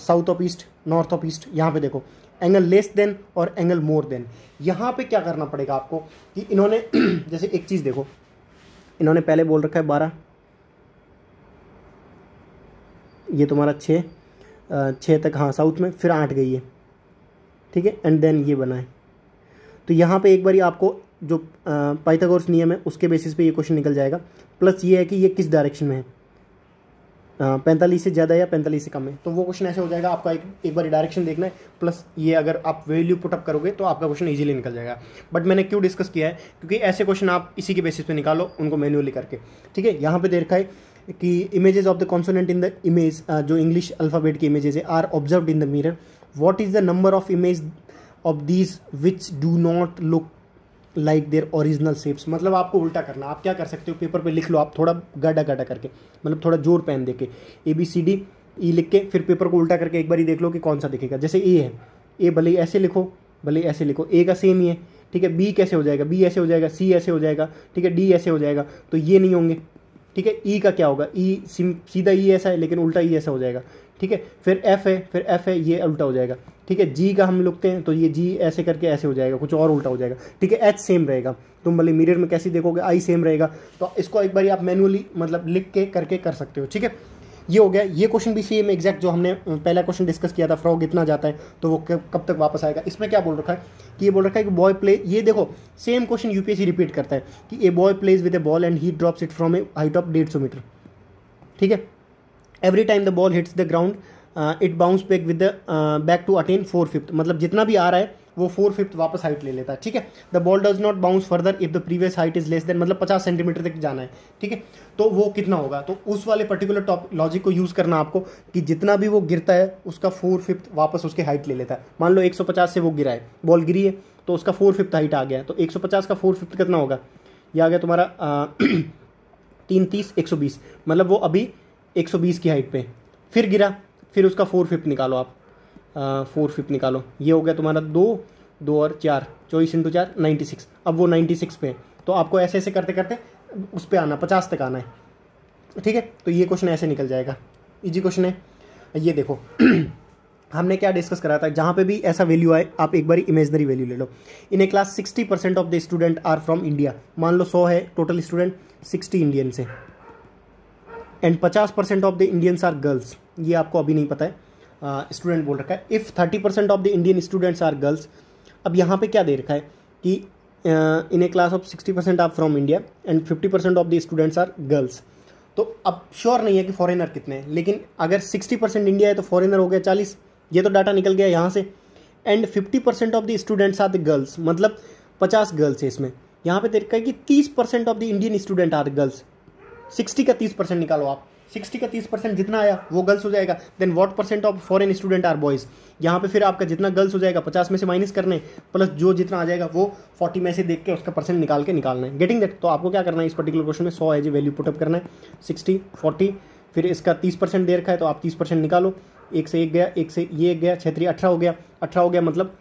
S1: south of east north of east यहाँ पे देखो एंगल लेस देन और एंगल मोर देन यहाँ पे क्या करना पड़ेगा आपको कि इन्होंने जैसे एक चीज़ देखो इन्होंने पहले बोल रखा है बारह ये तुम्हारा छः छः तक हाँ साउथ में फिर आठ गई है ठीक है एंड देन ये बनाएं तो यहाँ पे एक बार आपको जो पाइथागोरस नियम है उसके बेसिस पे ये क्वेश्चन निकल जाएगा प्लस ये है कि ये किस डायरेक्शन में है पैंतालीस से ज़्यादा या पैंतालीस से कम है तो वो क्वेश्चन ऐसे हो जाएगा आपका एक एक बार डायरेक्शन देखना है प्लस ये अगर आप वैल्यू पुटअप करोगे तो आपका क्वेश्चन ईजिली निकल जाएगा बट मैंने क्यों डिस्कस किया है क्योंकि ऐसे क्वेश्चन आप इसी के बेसिस पे निकालो उनको मैन्युअली करके ठीक है यहाँ पर देखा है कि images of the consonant in the image जो इंग्लिश अल्फ़ाबेट की इमेजेज है are observe in the mirror what is the number of image of these which do not look like their original shapes मतलब आपको उल्टा करना आप क्या कर सकते हो पेपर पे लिख लो आप थोड़ा गाढ़ा गाढ़ा करके मतलब थोड़ा जोर पहन दे के ए बी सी डी ई लिख के फिर पेपर को उल्टा करके एक बार ही देख लो कि कौन सा दिखेगा जैसे ए है ए भले ऐसे लिखो भले ऐसे लिखो ए का सेम ही है ठीक है बी कैसे हो जाएगा बी ऐसे हो जाएगा सी ऐसे हो जाएगा ठीक है डी ऐसे हो जाएगा तो ये नहीं होंगे ठीक है ई e का क्या होगा ई e, सीधा ई e ऐसा है लेकिन उल्टा ई ऐसा हो जाएगा ठीक है फिर एफ है फिर एफ है ये उल्टा हो जाएगा ठीक है जी का हम लुकते हैं तो ये जी ऐसे करके ऐसे हो जाएगा कुछ और उल्टा हो जाएगा ठीक है एच सेम रहेगा तुम भले मिरर में कैसे देखोगे आई सेम रहेगा तो इसको एक बार आप मैनुअली मतलब लिख के करके कर सकते हो ठीक है ये हो गया ये क्वेश्चन भी सेम एग्जैक्ट जो हमने पहला क्वेश्चन डिस्कस किया था फ्रॉग इतना जाता है तो वो कब तक वापस आएगा इसमें क्या बोल रखा है कि ये बोल रखा है कि बॉय प्ले ये देखो सेम क्वेश्चन यूपीएससी रिपीट करता है कि a boy plays with a ball and he drops it from a height of डेढ़ सौ मीटर ठीक है every time the ball hits the ground it bounce back with the back to attain four fifth मतलब जितना भी आ रहा है वो फोर फिफ्थ वापस हाइट ले लेता है ठीक है the ball does not bounce further if the previous height is less than मतलब पचास सेंटीमीटर तक जाना है ठीक है तो वो कितना होगा तो उस वाले पर्टिकुलर टॉप लॉजिक को यूज़ करना आपको कि जितना भी वो गिरता है उसका फोर फिफ्थ वापस उसके हाइट ले लेता है मान लो पचास से वो गिरा है बॉल गिरी है तो उसका फोर फिफ्थ हाइट आ गया है तो पचास का फोर फिफ्थ कितना होगा यह आ गया तुम्हारा uh, तीन तीस एक सौ बीस मतलब वो अभी 120 की हाइट पे फिर गिरा फिर उसका फोर फिफ्थ निकालो आप फोर फिफ्थ निकालो ये हो गया तुम्हारा दो दो और चार चौबीस इंटू चार नाइन्टी सिक्स अब वो नाइन्टी सिक्स पे है तो आपको ऐसे ऐसे करते करते उस पर आना पचास तक आना है ठीक है तो ये क्वेश्चन ऐसे निकल जाएगा इजी क्वेश्चन है ये देखो हमने क्या डिस्कस करा था जहाँ पे भी ऐसा वैल्यू आए आप एक बार इमेजनरी वैल्यू ले लो in a class sixty percent of the student are from India मान लो सौ है टोटल स्टूडेंट सिक्सटी इंडियन से एंड पचास percent of the Indians are girls ये आपको अभी नहीं पता है स्टूडेंट uh, बोल रखा है if thirty percent of the Indian students are girls अब यहाँ पे क्या दे रखा है कि in a class of sixty percent are from India and fifty percent of the students are girls तो अब श्योर नहीं है कि फॉरेनर कितने हैं लेकिन अगर सिक्सटी परसेंट इंडिया है तो फॉरेनर हो गया चालीस ये तो डाटा निकल गया यहाँ से and fifty percent of the students are the girls मतलब पचास गर्ल्स है इसमें यहाँ पे देखा है कि तीस percent of the Indian student are girls sixty का तीस परसेंट निकालो आप सिक्सटी का तीस परसेंट जितना आया वो गर्ल्स हो जाएगा then what percent of foreign student are boys यहाँ पे फिर आपका जितना गर्ल्स हो जाएगा पचास में से माइनस करने प्लस जो जितना आ जाएगा वो फोर्टी में से देख के उसका परसेंट निकाल के निकालना है गेटिंग दैट तो आपको क्या करना है इस पर्टिकुलर क्वेश्चन में सौ एज जी वैल्यू पुटअप करना है सिक्सटी फोर्टी फिर इसका तीस परसेंट दे रखा है तो आप तीस परसेंट निकालो एक से एक गया एक से ये एक गया छत्री अठारह हो गया अठारह हो गया मतलब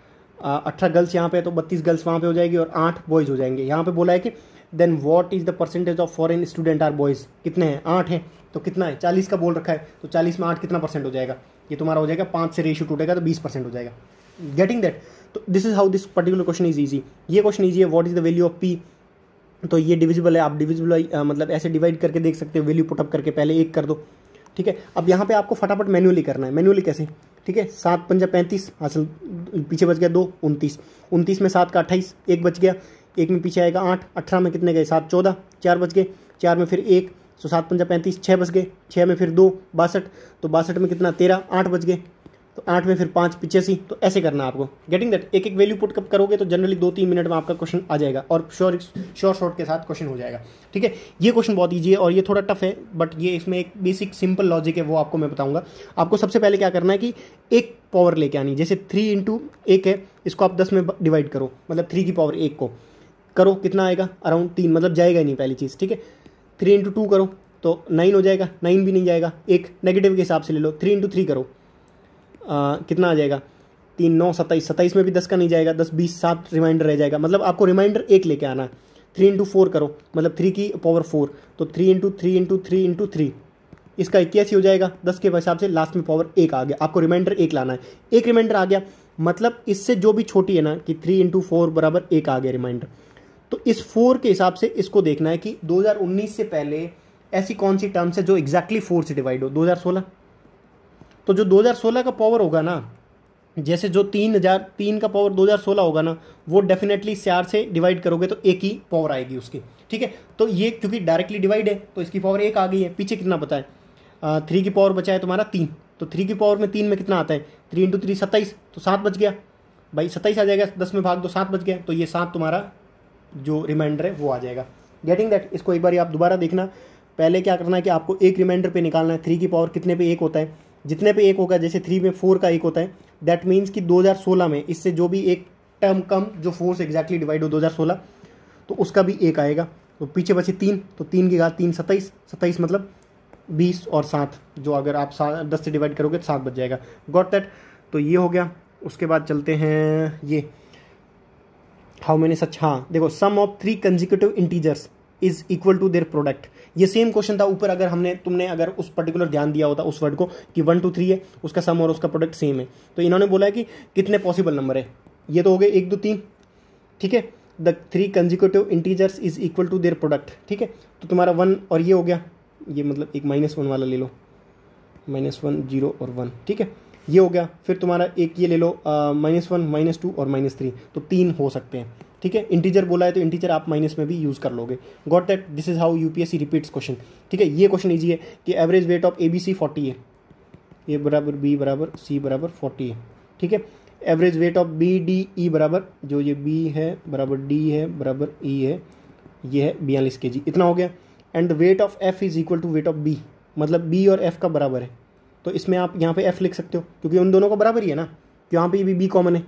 S1: अठारह गर्ल्स यहाँ पे तो बत्तीस गर्ल्स वहाँ पे हो जाएगी और आठ बॉयज़ हो जाएंगे यहाँ पे बोला है कि then what is the percentage of foreign student are boys कितने हैं आठ हैं तो कितना है चालीस का बोल रखा है तो चालीस में आठ कितना परसेंट हो जाएगा ये तुम्हारा हो जाएगा पाँच से रेशियो टूटेगा तो बीस परसेंट हो जाएगा गेटिंग दैट तो this is how this particular question is easy ये क्वेश्चन ईजी है what is the value of P तो ये डिविजिबल है आप डिविजिबल मतलब ऐसे डिवाइड करके देख सकते हो वैल्यू पुटअप करके पहले एक कर दो ठीक है अब यहाँ पे आपको फटाफट मैनुअली करना है मैनुअली कैसे ठीक है सात पंजा पैंतीस हासिल पीछे बच गया दो उनतीस उनतीस में सात का अट्ठाईस एक बच गया एक में पीछे आएगा आठ अठारह में कितने गए सात चौदह चार बज गए चार में फिर एक सौ तो सात पंजा पैंतीस छः बज गए छः में फिर दो बासठ तो बासठ में कितना तेरह आठ बज गए तो आठ में फिर पाँच पिचासी तो ऐसे करना आपको गेटिंग दैट एक एक वैल्यू पुट कब करोगे तो जनरली दो तीन मिनट में आपका क्वेश्चन आ जाएगा और श्योर श्योर शॉर्ट के साथ क्वेश्चन हो जाएगा ठीक है ये क्वेश्चन बहुत ईजी है और ये थोड़ा टफ है बट ये इसमें एक बेसिक सिंपल लॉजिक है वो आपको मैं बताऊंगा आपको सबसे पहले क्या करना है कि एक पावर लेके आनी जैसे थ्री इंटू एक है इसको आप दस में डिवाइड करो मतलब थ्री की पावर एक को करो कितना आएगा अराउंड तीन मतलब जाएगा ही नहीं पहली चीज़ ठीक है थ्री इंटू टू करो तो नाइन हो जाएगा नाइन भी नहीं जाएगा एक नेगेटिव के हिसाब से ले लो थ्री इंटू थ्री करो आ, कितना आ जाएगा तीन नौ सत्ताईस सत्ताईस में भी दस का नहीं जाएगा दस बीस सात रिमाइंडर रह जाएगा मतलब आपको रिमाइंडर एक लेके आना है थ्री इंटू फोर करो मतलब थ्री की पावर फोर तो three into three into three into three इसका इक्यासी हो जाएगा दस के हिसाब से लास्ट में पावर एक आ गया आपको रिमाइंडर एक लाना है एक रिमाइंडर आ गया मतलब इससे जो भी छोटी है ना कि थ्री इंटू फोर बराबर एक आ गया रिमाइंडर तो इस फोर के हिसाब से इसको देखना है कि 2019 से पहले ऐसी कौन सी टर्म्स है जो एग्जैक्टली फोर से डिवाइड हो 2016 तो जो 2016 का पावर होगा ना जैसे जो तीन हजार तीन का पावर 2016 होगा ना वो डेफिनेटली चार से डिवाइड करोगे तो एक ही पावर आएगी उसके ठीक है तो ये क्योंकि डायरेक्टली डिवाइड है तो इसकी पावर एक आ गई है पीछे कितना बताए थ्री की पावर बचा है तुम्हारा तीन तो थ्री की पावर में तीन में कितना आता है थ्री इंटू थ्री सत्ताईस तो सात बच गया भाई सत्ताईस आ जाएगा दस में भाग दो सात बच गया तो ये सात तुम्हारा जो रिमाइंडर है वो आ जाएगा गेटिंग दैट इसको एक बार आप दोबारा देखना पहले क्या करना है कि आपको एक रिमाइंडर पे निकालना है थ्री की पावर कितने पे एक होता है जितने पे एक होगा जैसे थ्री में फोर का एक होता है दैट मीन्स कि 2016 में इससे जो भी एक टर्म कम जो फोर्स एग्जैक्टली डिवाइड हो 2016 तो उसका भी एक आएगा तो पीछे बचे तीन तो तीन की घात तीन सत्ताईस सत्ताईस मतलब बीस और सात जो अगर आप दस से डिवाइड करोगे तो सात बच जाएगा गॉट दैट तो ये हो गया उसके बाद चलते हैं ये हाउ मेनी सच हाँ देखो sum of three consecutive integers is equal to their product ये सेम क्वेश्चन था ऊपर अगर हमने तुमने अगर उस पर्टिकुलर ध्यान दिया होता उस वर्ड को कि वन टू थ्री है उसका सम और उसका प्रोडक्ट सेम है तो इन्होंने बोला है कि कितने पॉसिबल नंबर है ये तो हो गए एक दो तीन ठीक है the three consecutive integers is equal to their product ठीक है तो तुम्हारा वन और ये हो गया ये मतलब एक माइनस वन वाला ले लो माइनस वन जीरो और वन ठीक है ये हो गया फिर तुम्हारा एक ये ले लो माइनस वन माइनस टू और माइनस थ्री तो तीन हो सकते हैं ठीक है इंटीजर बोला है तो इंटीजर आप माइनस में भी यूज़ कर लोगे got that this is how UPSC repeats question ठीक है ये क्वेश्चन ईजी है कि average weight of A B C forty है ए बराबर बी बराबर सी बराबर फोर्टी है ठीक है average weight of B D E बराबर जो ये बी है बराबर डी है बराबर ई e है ये है बयालीस के जी इतना हो गया and weight of F is equal to weight of B मतलब बी और एफ का बराबर है तो इसमें आप यहाँ पे एफ़ लिख सकते हो क्योंकि उन दोनों का बराबर ही है ना यहाँ पे भी बी कॉमन है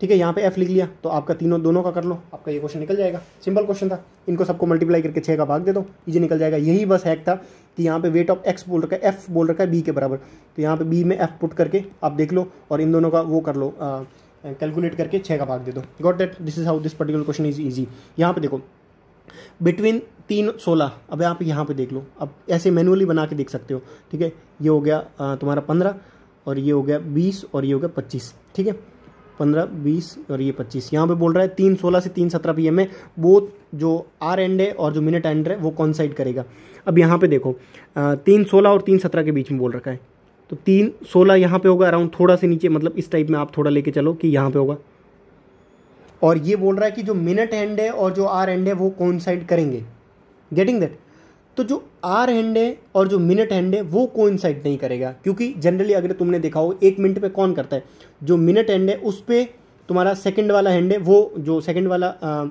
S1: ठीक है यहाँ पे एफ़ लिख लिया तो आपका तीनों दोनों का कर लो आपका ये क्वेश्चन निकल जाएगा सिंपल क्वेश्चन था इनको सबको मल्टीप्लाई करके छः का भाग दे दो ये निकल जाएगा यही बस हैक था कि यहाँ पे वेट ऑफ एक्स बोल रखा है एफ़ बोल रखा है बी के बराबर तो यहाँ पे बी में एफ़ पुट करके आप देख लो और इन दोनों का वो कर लो कैलकुलेट करके छः का भाग दे दो got that this is how this particular question is easy यहाँ पे देखो बिटवीन तीन सोलह अब आप यहाँ पे देख लो अब ऐसे मैनुअली बना के देख सकते हो ठीक है ये हो गया तुम्हारा पंद्रह और ये हो गया बीस और ये हो गया पच्चीस ठीक है पंद्रह बीस और ये पच्चीस यहाँ पे बोल रहा है तीन सोलह से तीन सत्रह पी एम में वो जो आर एंड है और जो मिनट एंड है वो कौन साइड करेगा अब यहाँ पे देखो तीन सोलह और तीन सत्रह के बीच में बोल रखा है तो तीन सोलह यहाँ पे होगा अराउंड थोड़ा से नीचे मतलब इस टाइप में आप थोड़ा लेके चलो कि यहाँ पे होगा और ये बोल रहा है कि जो मिनट एंड है और जो आर एंड है वो कौन साइड करेंगे गेटिंग दैट तो जो आर हैंड है और जो मिनट हैंड है वो को नहीं करेगा क्योंकि जनरली अगर तुमने देखा हो एक मिनट पे कौन करता है जो मिनट हैंड है उस पर तुम्हारा सेकेंड वाला हैंड है वो जो सेकेंड वाला आ,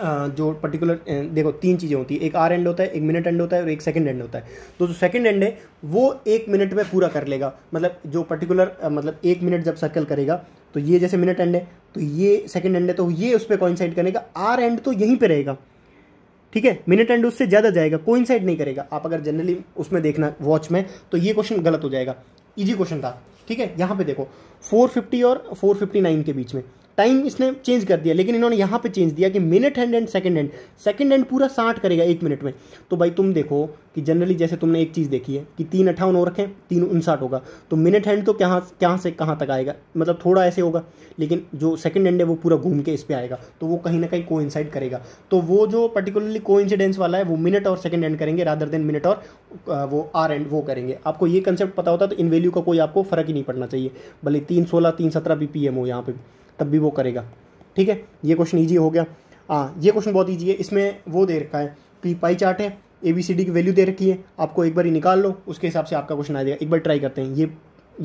S1: आ, जो पर्टिकुलर देखो तीन चीज़ें होती है एक आर एंड होता है एक मिनट एंड होता है और एक सेकंड एंड होता है तो जो सेकंड एंड है वो एक मिनट में पूरा कर लेगा मतलब जो पर्टिकुलर मतलब एक मिनट जब सर्कल करेगा तो ये जैसे मिनट एंड है तो ये सेकंड एंड है तो ये उस पर कॉइंसाइड करेगा आर एंड तो यहीं पर रहेगा ठीक है मिनट एंड उससे ज़्यादा जाएगा कोई नहीं करेगा आप अगर जनरली उसमें देखना वॉच में तो ये क्वेश्चन गलत हो जाएगा इजी क्वेश्चन था ठीक है यहां पे देखो 450 और 459 के बीच में टाइम इसने चेंज कर दिया लेकिन इन्होंने यहाँ पे चेंज दिया कि minute hand and second hand second hand पूरा साठ करेगा एक मिनट में तो भाई तुम देखो कि जनरली जैसे तुमने एक चीज़ देखी है कि तीन अट्ठावन और रखें तीन उनसाठ होगा तो मिनट हैंड तो कहाँ कहाँ से कहाँ तक आएगा मतलब थोड़ा ऐसे होगा लेकिन जो सेकंड हैंड है वो पूरा घूम के इस पर आएगा तो वो कहीं ना कहीं को करेगा तो वो जो पर्टिकुलरली को वाला है वो मिनट और सेकेंड हैंड करेंगे रादर देन मिनट और वो आर एंड वो करेंगे आपको ये कंसेप्ट पता होता तो इन वैल्यू का कोई आपको फ़र्क ही नहीं पड़ना चाहिए भले तीन सोलह तीन सत्रह बी पी एम हो यहाँ पर तब भी वो करेगा ठीक है ये क्वेश्चन ईजी हो गया हाँ ये क्वेश्चन बहुत ईजी है इसमें वो दे रखा है कि पाई चार्ट है ए बी सी डी की वैल्यू दे रखी है आपको एक बार ही निकाल लो उसके हिसाब से आपका क्वेश्चन आ जाएगा एक बार ट्राई करते हैं ये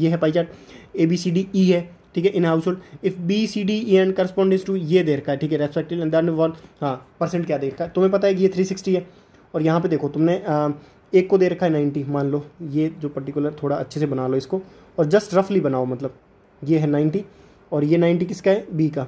S1: ये है pie chart A B C D E है ठीक है in household if B C D E and correspondence to ये दे रखा है ठीक है रेस्पेक्टिव एंड दैन वन हाँ परसेंट क्या दे रखा है तुम्हें पता है कि ये थ्री सिक्सटी है और यहाँ पे देखो तुमने आ, एक को दे रखा है नाइन्टी मान लो ये जो पर्टिकुलर थोड़ा अच्छे से बना लो इसको और जस्ट रफली बनाओ मतलब ये है नाइन्टी और ये नाइन्टी किसका है बी का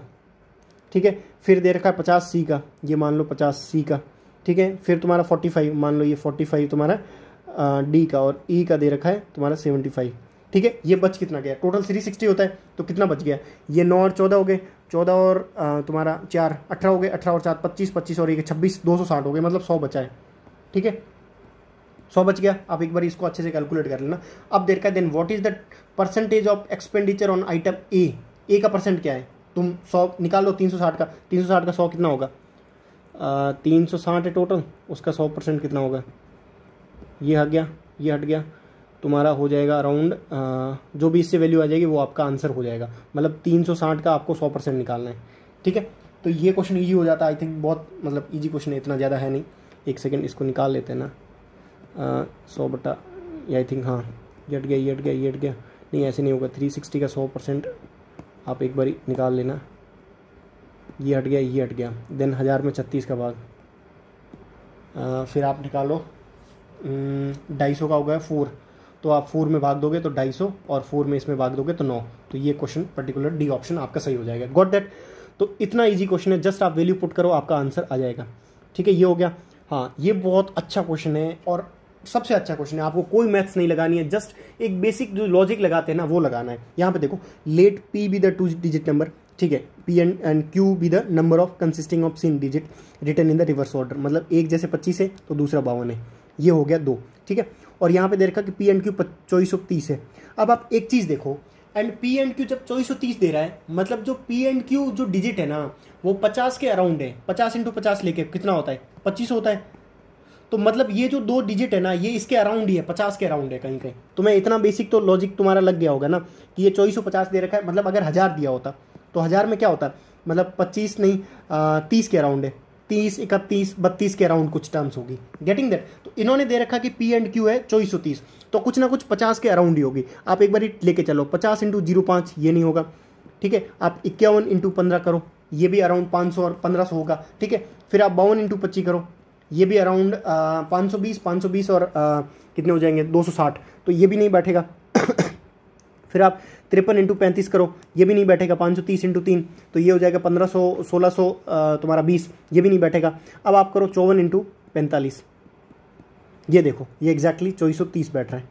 S1: ठीक है फिर दे रखा है पचास सी का ये मान लो पचास सी का ठीक है फिर तुम्हारा फोर्टी फाइव मान लो ये फोर्टी फाइव तुम्हारा डी का और ई e का दे रखा है तुम्हारा सेवेंटी फाइव ठीक है ये बच कितना गया टोटल थ्री सिक्सटी होता है तो कितना बच गया ये नौ और चौदह हो गए चौदह और तुम्हारा चार अठारह हो गए अठारह और चार पच्चीस पच्चीस और एक छब्बीस दो सौ साठ हो गए मतलब सौ बचा है ठीक है सौ बच गया आप एक बार इसको अच्छे से कैलकुलेट कर लेना अब देखा है then what is the percentage of expenditure on item A A का परसेंट क्या है तुम सौ निकाल लो तीन सौ साठ का तीन सौ साठ का सौ कितना होगा तीन सौ साठ है टोटल उसका सौ परसेंट कितना होगा ये हट गया ये हट गया तुम्हारा हो जाएगा अराउंड जो भी इससे वैल्यू आ जाएगी वो आपका आंसर हो जाएगा मतलब तीन सौ साठ का आपको सौ परसेंट निकालना है ठीक है तो ये क्वेश्चन ईजी हो जाता है आई थिंक बहुत मतलब ईजी क्वेश्चन है इतना ज़्यादा है नहीं एक सेकेंड इसको निकाल लेते हैं ना सौ बटा आई थिंक हाँ ये हट गया ये हट गया ये हट गया नहीं ऐसे नहीं होगा थ्री सिक्सटी का सौ परसेंट आप एक बारी निकाल लेना ये हट गया ये हट गया देन हज़ार में छत्तीस का भाग फिर आप निकालो ढाई सौ का हो गया फोर तो आप फोर में भाग दोगे तो ढाई सौ और फोर में इसमें भाग दोगे तो नौ तो ये क्वेश्चन पर्टिकुलर डी ऑप्शन आपका सही हो जाएगा गॉट डेट तो इतना ईजी क्वेश्चन है जस्ट आप वैल्यू पुट करो आपका आंसर आ जाएगा ठीक है ये हो गया हाँ ये बहुत अच्छा क्वेश्चन है और सबसे अच्छा क्वेश्चन है आपको कोई मैथ्स नहीं लगानी है जस्ट एक बेसिक जो लॉजिक लगाते हैं ना वो लगाना है यहाँ पे देखो let P be the two digit number ठीक है P and and Q be the number of consisting of seen digit written in the reverse order मतलब एक जैसे पच्चीस है तो दूसरा बावन है ये हो गया दो ठीक है और यहाँ पे देखा कि पी एंड क्यू चौबीस सौ तीस है अब आप एक चीज़ देखो एंड पी एंड क्यू जब चौबीस सौ तीस दे रहा है मतलब जो पी एंड क्यू जो डिजिट है ना वो पचास के अराउंड है पचास इंटू पचास लेके कितना होता है पच्चीस होता है तो मतलब ये जो दो डिजिट है ना ये इसके अराउंड ही है पचास के अराउंड है कहीं कहीं तुम्हें तो इतना बेसिक तो लॉजिक तुम्हारा लग गया होगा ना कि ये चौबीस सौ पचास दे रखा है मतलब अगर हज़ार दिया होता तो हज़ार में क्या होता मतलब पच्चीस नहीं तीस के अराउंड है तीस इकतीस बत्तीस के अराउंड कुछ टर्म्स होगी गेटिंग दैट तो इन्होंने दे रखा कि पी एंड क्यू है चौबीस सौ तीस तो कुछ ना कुछ पचास के अराउंड ही होगी आप एक बार लेके चलो पचास इंटू जीरो पाँच ये नहीं होगा ठीक है आप इक्यावन इंटू पंद्रह करो ये भी अराउंड पाँच सौ और पंद्रह सौ होगा ठीक है फिर आप बावन इंटू पच्चीस करो ये भी अराउंड पाँच सौ बीस पाँच सौ बीस और आ, कितने हो जाएंगे दो सौ साठ तो ये भी नहीं बैठेगा फिर आप तिरपन इंटू पैंतीस करो ये भी नहीं बैठेगा पाँच सौ तीस इंटू तीन तो ये हो जाएगा पंद्रह सौ सोलह सौ तुम्हारा बीस ये भी नहीं बैठेगा अब आप करो चौवन इंटू पैंतालीस ये देखो ये एग्जैक्टली चौबीस सौ तीस बैठ रहा है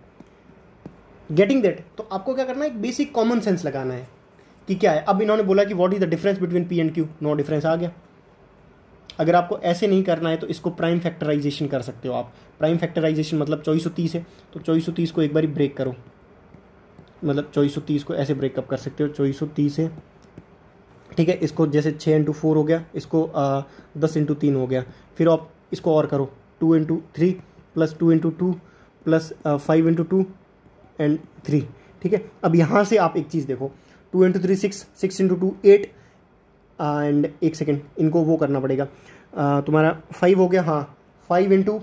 S1: गेटिंग दैट तो आपको क्या करना है एक बेसिक कॉमन सेंस लगाना है कि क्या है अब इन्होंने बोला कि what is the difference between P and Q no difference आ गया अगर आपको ऐसे नहीं करना है तो इसको प्राइम फैक्टराइजेशन कर सकते हो आप प्राइम फैक्टराइजेशन मतलब चौबीस सौ तीस है तो चौबीस सौ तीस को एक बार ब्रेक करो मतलब चौबीस सौ तीस को ऐसे ब्रेकअप कर सकते हो चौबीस सौ तीस है ठीक है इसको जैसे छः इंटू फोर हो गया इसको आ, दस इंटू तीन हो गया फिर आप इसको और करो two into three plus two into two plus five into two and three ठीक है अब यहाँ से आप एक चीज़ देखो two into three six six into two eight and एक सेकेंड इनको वो करना पड़ेगा uh, तुम्हारा फाइव हो गया हाँ फाइव इंटू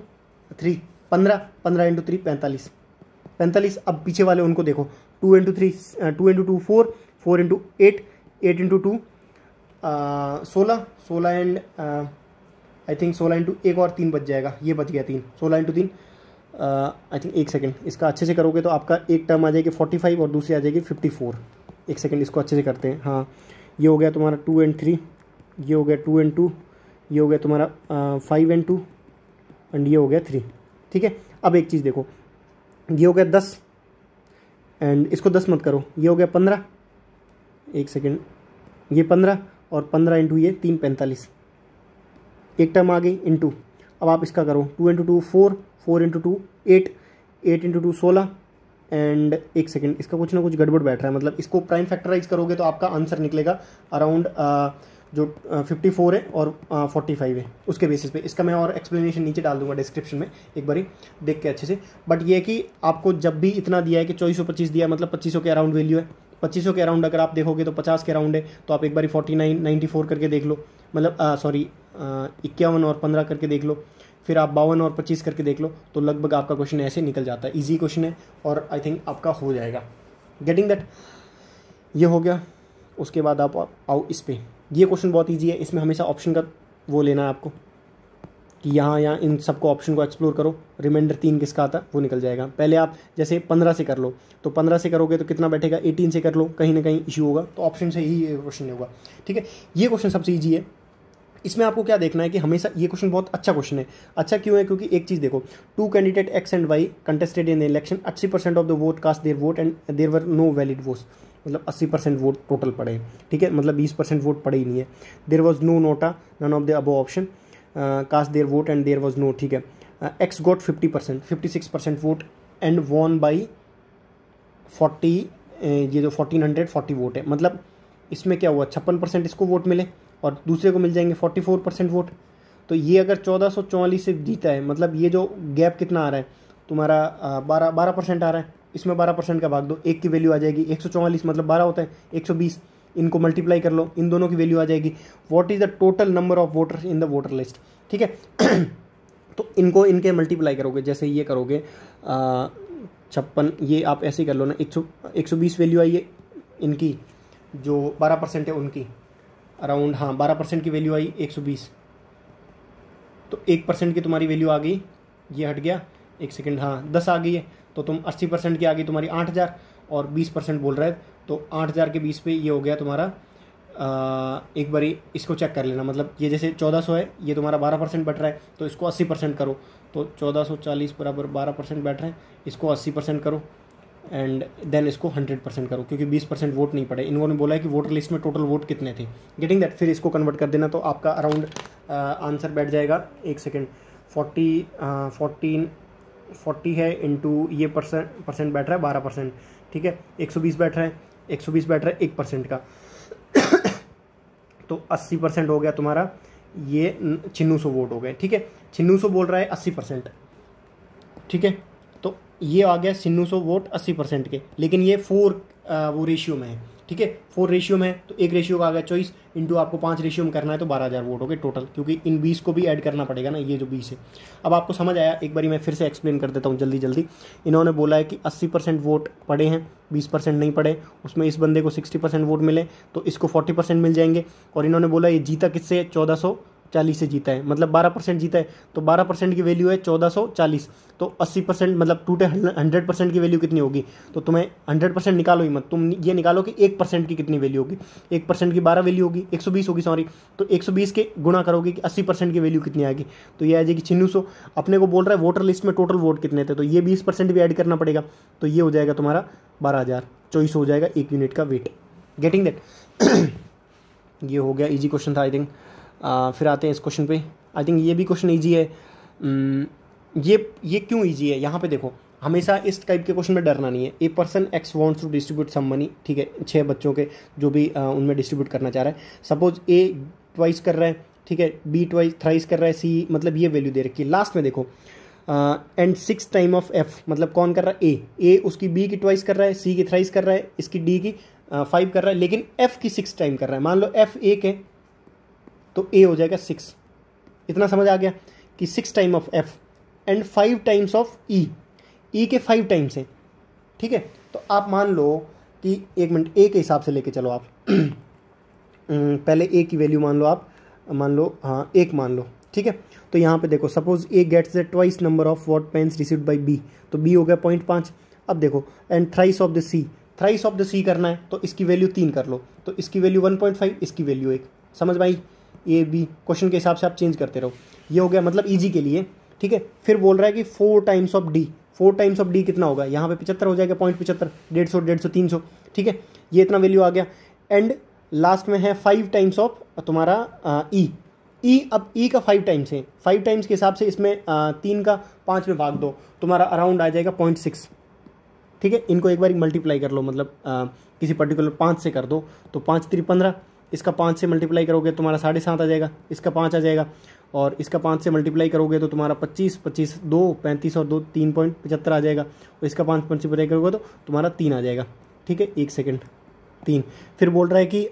S1: थ्री पंद्रह पंद्रह इंटू थ्री पैंतालीस पैंतालीस अब पीछे वाले उनको देखो two into three two into two four four into eight eight into two सोलह सोलह एंड आई थिंक सोलह इंटू एक और तीन बच जाएगा ये बच गया तीन सोलह इंटू तीन आई थिंक एक सेकेंड इसका अच्छे से करोगे तो आपका एक टर्म आ जाएगी फोर्टी फाइव और दूसरी आ जाएगी फिफ्टी फोर एक सेकेंड इसको अच्छे से करते हैं हाँ ये हो गया तुम्हारा टू एंड थ्री ये हो गया टू एंड टू ये हो गया तुम्हारा फाइव एंड टू एंड ये हो गया थ्री ठीक है अब एक चीज़ देखो ये हो गया दस एंड इसको दस मत करो ये हो गया पंद्रह एक सेकेंड ये पंद्रह और पंद्रह इंटू ये तीन पैंतालीस एक टर्म आ गई इंटू अब आप इसका करो two into two four four into two eight eight into two सोलह एंड एक सेकेंड इसका कुछ ना कुछ गड़बड़ बैठ रहा है मतलब इसको प्राइम फैक्टराइज करोगे तो आपका आंसर निकलेगा अराउंड uh, जो फिफ्टी uh, फोर है और फोर्टी uh, फाइव है उसके बेसिस पे इसका मैं और एक्सप्लेनेशन नीचे डाल दूंगा डिस्क्रिप्शन में एक बारी देख के अच्छे से बट ये कि आपको जब भी इतना दिया है कि चौबीस सौ पच्चीस दिया मतलब पच्चीस के अराउंड वैल्यू है पच्चीसों के अराउंड अगर आप देखोगे तो पचास के अराउंड है तो आप एक बारी फोर्टी नाइन नाइन्टी फोर करके देख लो मतलब सॉरी इक्यावन और पंद्रह करके देख लो फिर आप बावन और पच्चीस करके देख लो तो लगभग आपका क्वेश्चन ऐसे निकल जाता है ईजी क्वेश्चन है और आई थिंक आपका हो जाएगा गेटिंग दैट ये हो गया उसके बाद आप आओ इस पर ये क्वेश्चन बहुत ईजी है इसमें हमेशा ऑप्शन का वो लेना है आपको कि यहाँ यहाँ इन सबको ऑप्शन को एक्सप्लोर करो रिमाइंडर तीन किसका आता है वो निकल जाएगा पहले आप जैसे पंद्रह से कर लो तो पंद्रह से करोगे तो कितना बैठेगा एटीन से कर लो कहीं ना कहीं इशू होगा तो ऑप्शन से ही ये क्वेश्चन होगा ठीक है ये क्वेश्चन सबसे ईजी है इसमें आपको क्या देखना है कि हमेशा ये क्वेश्चन बहुत अच्छा क्वेश्चन है अच्छा क्यों है क्योंकि एक चीज़ देखो two candidate X and Y contested in election अस्सी percent of the vote cast their vote and there were no valid vote मतलब 80 परसेंट वोट टोटल पड़े ठीक है मतलब 20 परसेंट वोट पड़े ही नहीं है there was no NOTA none of the above option cast their vote and there was no ठीक है X got 50 percent fifty six percent vote and won by forty ये जो फोर्टीन हंड्रेड फोर्टी वोट है मतलब इसमें क्या हुआ छप्पन परसेंट इसको वोट मिले और दूसरे को मिल जाएंगे फोर्टी फोर परसेंट वोट तो ये अगर चौदह सौ चौवालीस से जीता है मतलब ये जो गैप कितना आ रहा है तुम्हारा बारह बारह परसेंट आ रहा है इसमें बारह परसेंट का भाग दो एक की वैल्यू आ जाएगी एक सौ चौवालीस मतलब बारह होता है एक सौ बीस इनको मल्टीप्लाई कर लो इन दोनों की वैल्यू आ जाएगी what is the total number of voters in the voter list ठीक है तो इनको इनके मल्टीप्लाई करोगे जैसे ये करोगे छप्पन ये आप ऐसे ही कर लो ना एक सौ एक सौ बीस वैल्यू आई है इनकी जो बारह परसेंट है उनकी अराउंड हाँ बारह परसेंट की वैल्यू आई एक सौ बीस तो एक परसेंट की तुम्हारी वैल्यू आ गई ये हट गया एक सेकेंड हाँ दस आ गई है तो तुम अस्सी परसेंट की आ गई तुम्हारी आठ हज़ार और बीस परसेंट बोल रहे तो आठ हज़ार के बीस पे ये हो गया तुम्हारा आ, एक बारी इसको चेक कर लेना मतलब ये जैसे चौदह सौ है ये तुम्हारा बारह परसेंट बैठ रहा है तो इसको अस्सी परसेंट करो तो चौदह सौ चालीस बराबर बारह परसेंट बैठ रहे हैं इसको अस्सी परसेंट करो एंड देन इसको हंड्रेड परसेंट करो क्योंकि बीस परसेंट वोट नहीं पड़े इन्होंने बोला है कि वोटर लिस्ट में टोटल वोट कितने थे गेटिंग दैट फिर इसको कन्वर्ट कर देना तो आपका अराउंड आंसर uh, बैठ जाएगा एक सेकेंड फोर्टी फोर्टीन फोर्टी है इंटू ये परसेंट परसेंट बैठ रहा है बारह परसेंट ठीक है एक सौ बीस बैठ रहा है एक सौ बीस बैठ रहा है एक परसेंट का तो अस्सी परसेंट हो गया तुम्हारा ये छिन्नू सौ वोट हो गए ठीक है छिन्नू सौ बोल रहा है अस्सी परसेंट ठीक है ये आ गया सिन्नू सौ वोट अस्सी परसेंट के लेकिन ये फोर वो रेशियो में है ठीक है फोर रेशियो में है तो एक रेशियो का आ गया चॉइस इंटू आपको पाँच रेशियो में करना है तो बारह हज़ार वोट हो गए टोटल क्योंकि इन बीस को भी ऐड करना पड़ेगा ना ये जो बीस है अब आपको समझ आया एक बार मैं फिर से एक्सप्लेन कर देता हूँ जल्दी जल्दी इन्होंने बोला है कि अस्सी परसेंट वोट पड़े हैं बीस परसेंट नहीं पड़े उसमें इस बंदे को सिक्सटी परसेंट वोट मिले तो इसको फोर्टी परसेंट मिल जाएंगे और इन्होंने बोला ये जीता किससे चौदह सौ चालीस से जीता है मतलब बारह परसेंट जीता है तो बारह परसेंट की वैल्यू है चौदह सौ चालीस तो अस्सी परसेंट मतलब टूटे हंड्रेड परसेंट की वैल्यू कितनी होगी तो तुम्हें हंड्रेड परसेंट निकालो ही मत तुम ये निकालो कि एक परसेंट की कितनी वैल्यू होगी एक परसेंट की बारह वैल्यू होगी एक सौ बीस होगी सॉरी तो एक सौ बीस के गुणा करोगे कि अस्सी परसेंट की वैल्यू कितनी आएगी तो ये आ जाएगी छिन्नू सौ अपने को बोल रहा है वोटर लिस्ट में टोटल वोट कितने थे तो ये बीस परसेंट भी ऐड करना पड़ेगा तो ये हो जाएगा तुम्हारा बारह हज़ार चौबीस हो जाएगा एक यूनिट का वेट गेटिंग दैट ये हो गया इजी क्वेश्चन था आई थिंक आ, फिर आते हैं इस क्वेश्चन पे आई थिंक ये भी क्वेश्चन ईजी है hmm, ये ये क्यों ईजी है यहाँ पे देखो हमेशा इस टाइप के क्वेश्चन में डरना नहीं है a person X wants to distribute some money ठीक है छः बच्चों के जो भी आ, उनमें डिस्ट्रीब्यूट करना चाह रहा है सपोज ए ट्वाइस कर रहा है ठीक है बी ट्वाइस थ्राइस कर रहा है सी मतलब ये वैल्यू दे रखी है लास्ट में देखो and six time of F मतलब कौन कर रहा है ए ए उसकी बी की ट्वाइस कर रहा है सी की थ्राइस कर रहा है इसकी डी की फाइव uh, कर रहा है लेकिन एफ की सिक्स टाइम कर रहा है मान लो एफ एक है तो ए हो जाएगा सिक्स इतना समझ आ गया कि six time of F and five times of E E के फाइव टाइम्स हैं ठीक है तो आप मान लो कि एक मिनट ए के हिसाब से लेके चलो आप पहले ए की वैल्यू मान लो आप मान लो हाँ एक मान लो ठीक है तो यहाँ पे देखो suppose A gets the twice number of what pens receive by B तो बी हो गया पॉइंट पाँच अब देखो and thrice of the C thrice of the C करना है तो इसकी वैल्यू तीन कर लो तो इसकी वैल्यू वन पॉइंट फाइव इसकी वैल्यू एक समझ भाई ए बी क्वेश्चन के हिसाब से आप चेंज करते रहो ये हो गया मतलब ईजी के लिए ठीक है फिर बोल रहा है कि four times of D four times of D कितना होगा यहाँ पे पचहत्तर हो जाएगा पॉइंट पचहत्तर डेढ़ सौ डेढ़ सौ तीन सौ ठीक है ये इतना वैल्यू आ गया एंड लास्ट में है फाइव टाइम्स ऑफ तुम्हारा ई ई e। e अब ई e का फाइव टाइम्स है फाइव टाइम्स के हिसाब से इसमें आ, तीन का पाँच में भाग दो तुम्हारा अराउंड आ जाएगा पॉइंट सिक्स ठीक है इनको एक बार मल्टीप्लाई कर लो मतलब आ, किसी पर्टिकुलर पाँच से कर दो तो पाँच त्री पंद्रह इसका पाँच से मल्टीप्लाई करोगे तो तुम्हारा साढ़े सात आ जाएगा इसका पाँच आ जाएगा और इसका पाँच से मल्टीप्लाई करोगे तो तुम्हारा पच्चीस पच्चीस दो पैंतीस और दो तीन पॉइंट पचहत्तर आ जाएगा और इसका पाँच मल्टीप्लाई करोगे तो तुम्हारा तीन आ जाएगा ठीक है एक सेकेंड तीन फिर बोल रहा है कि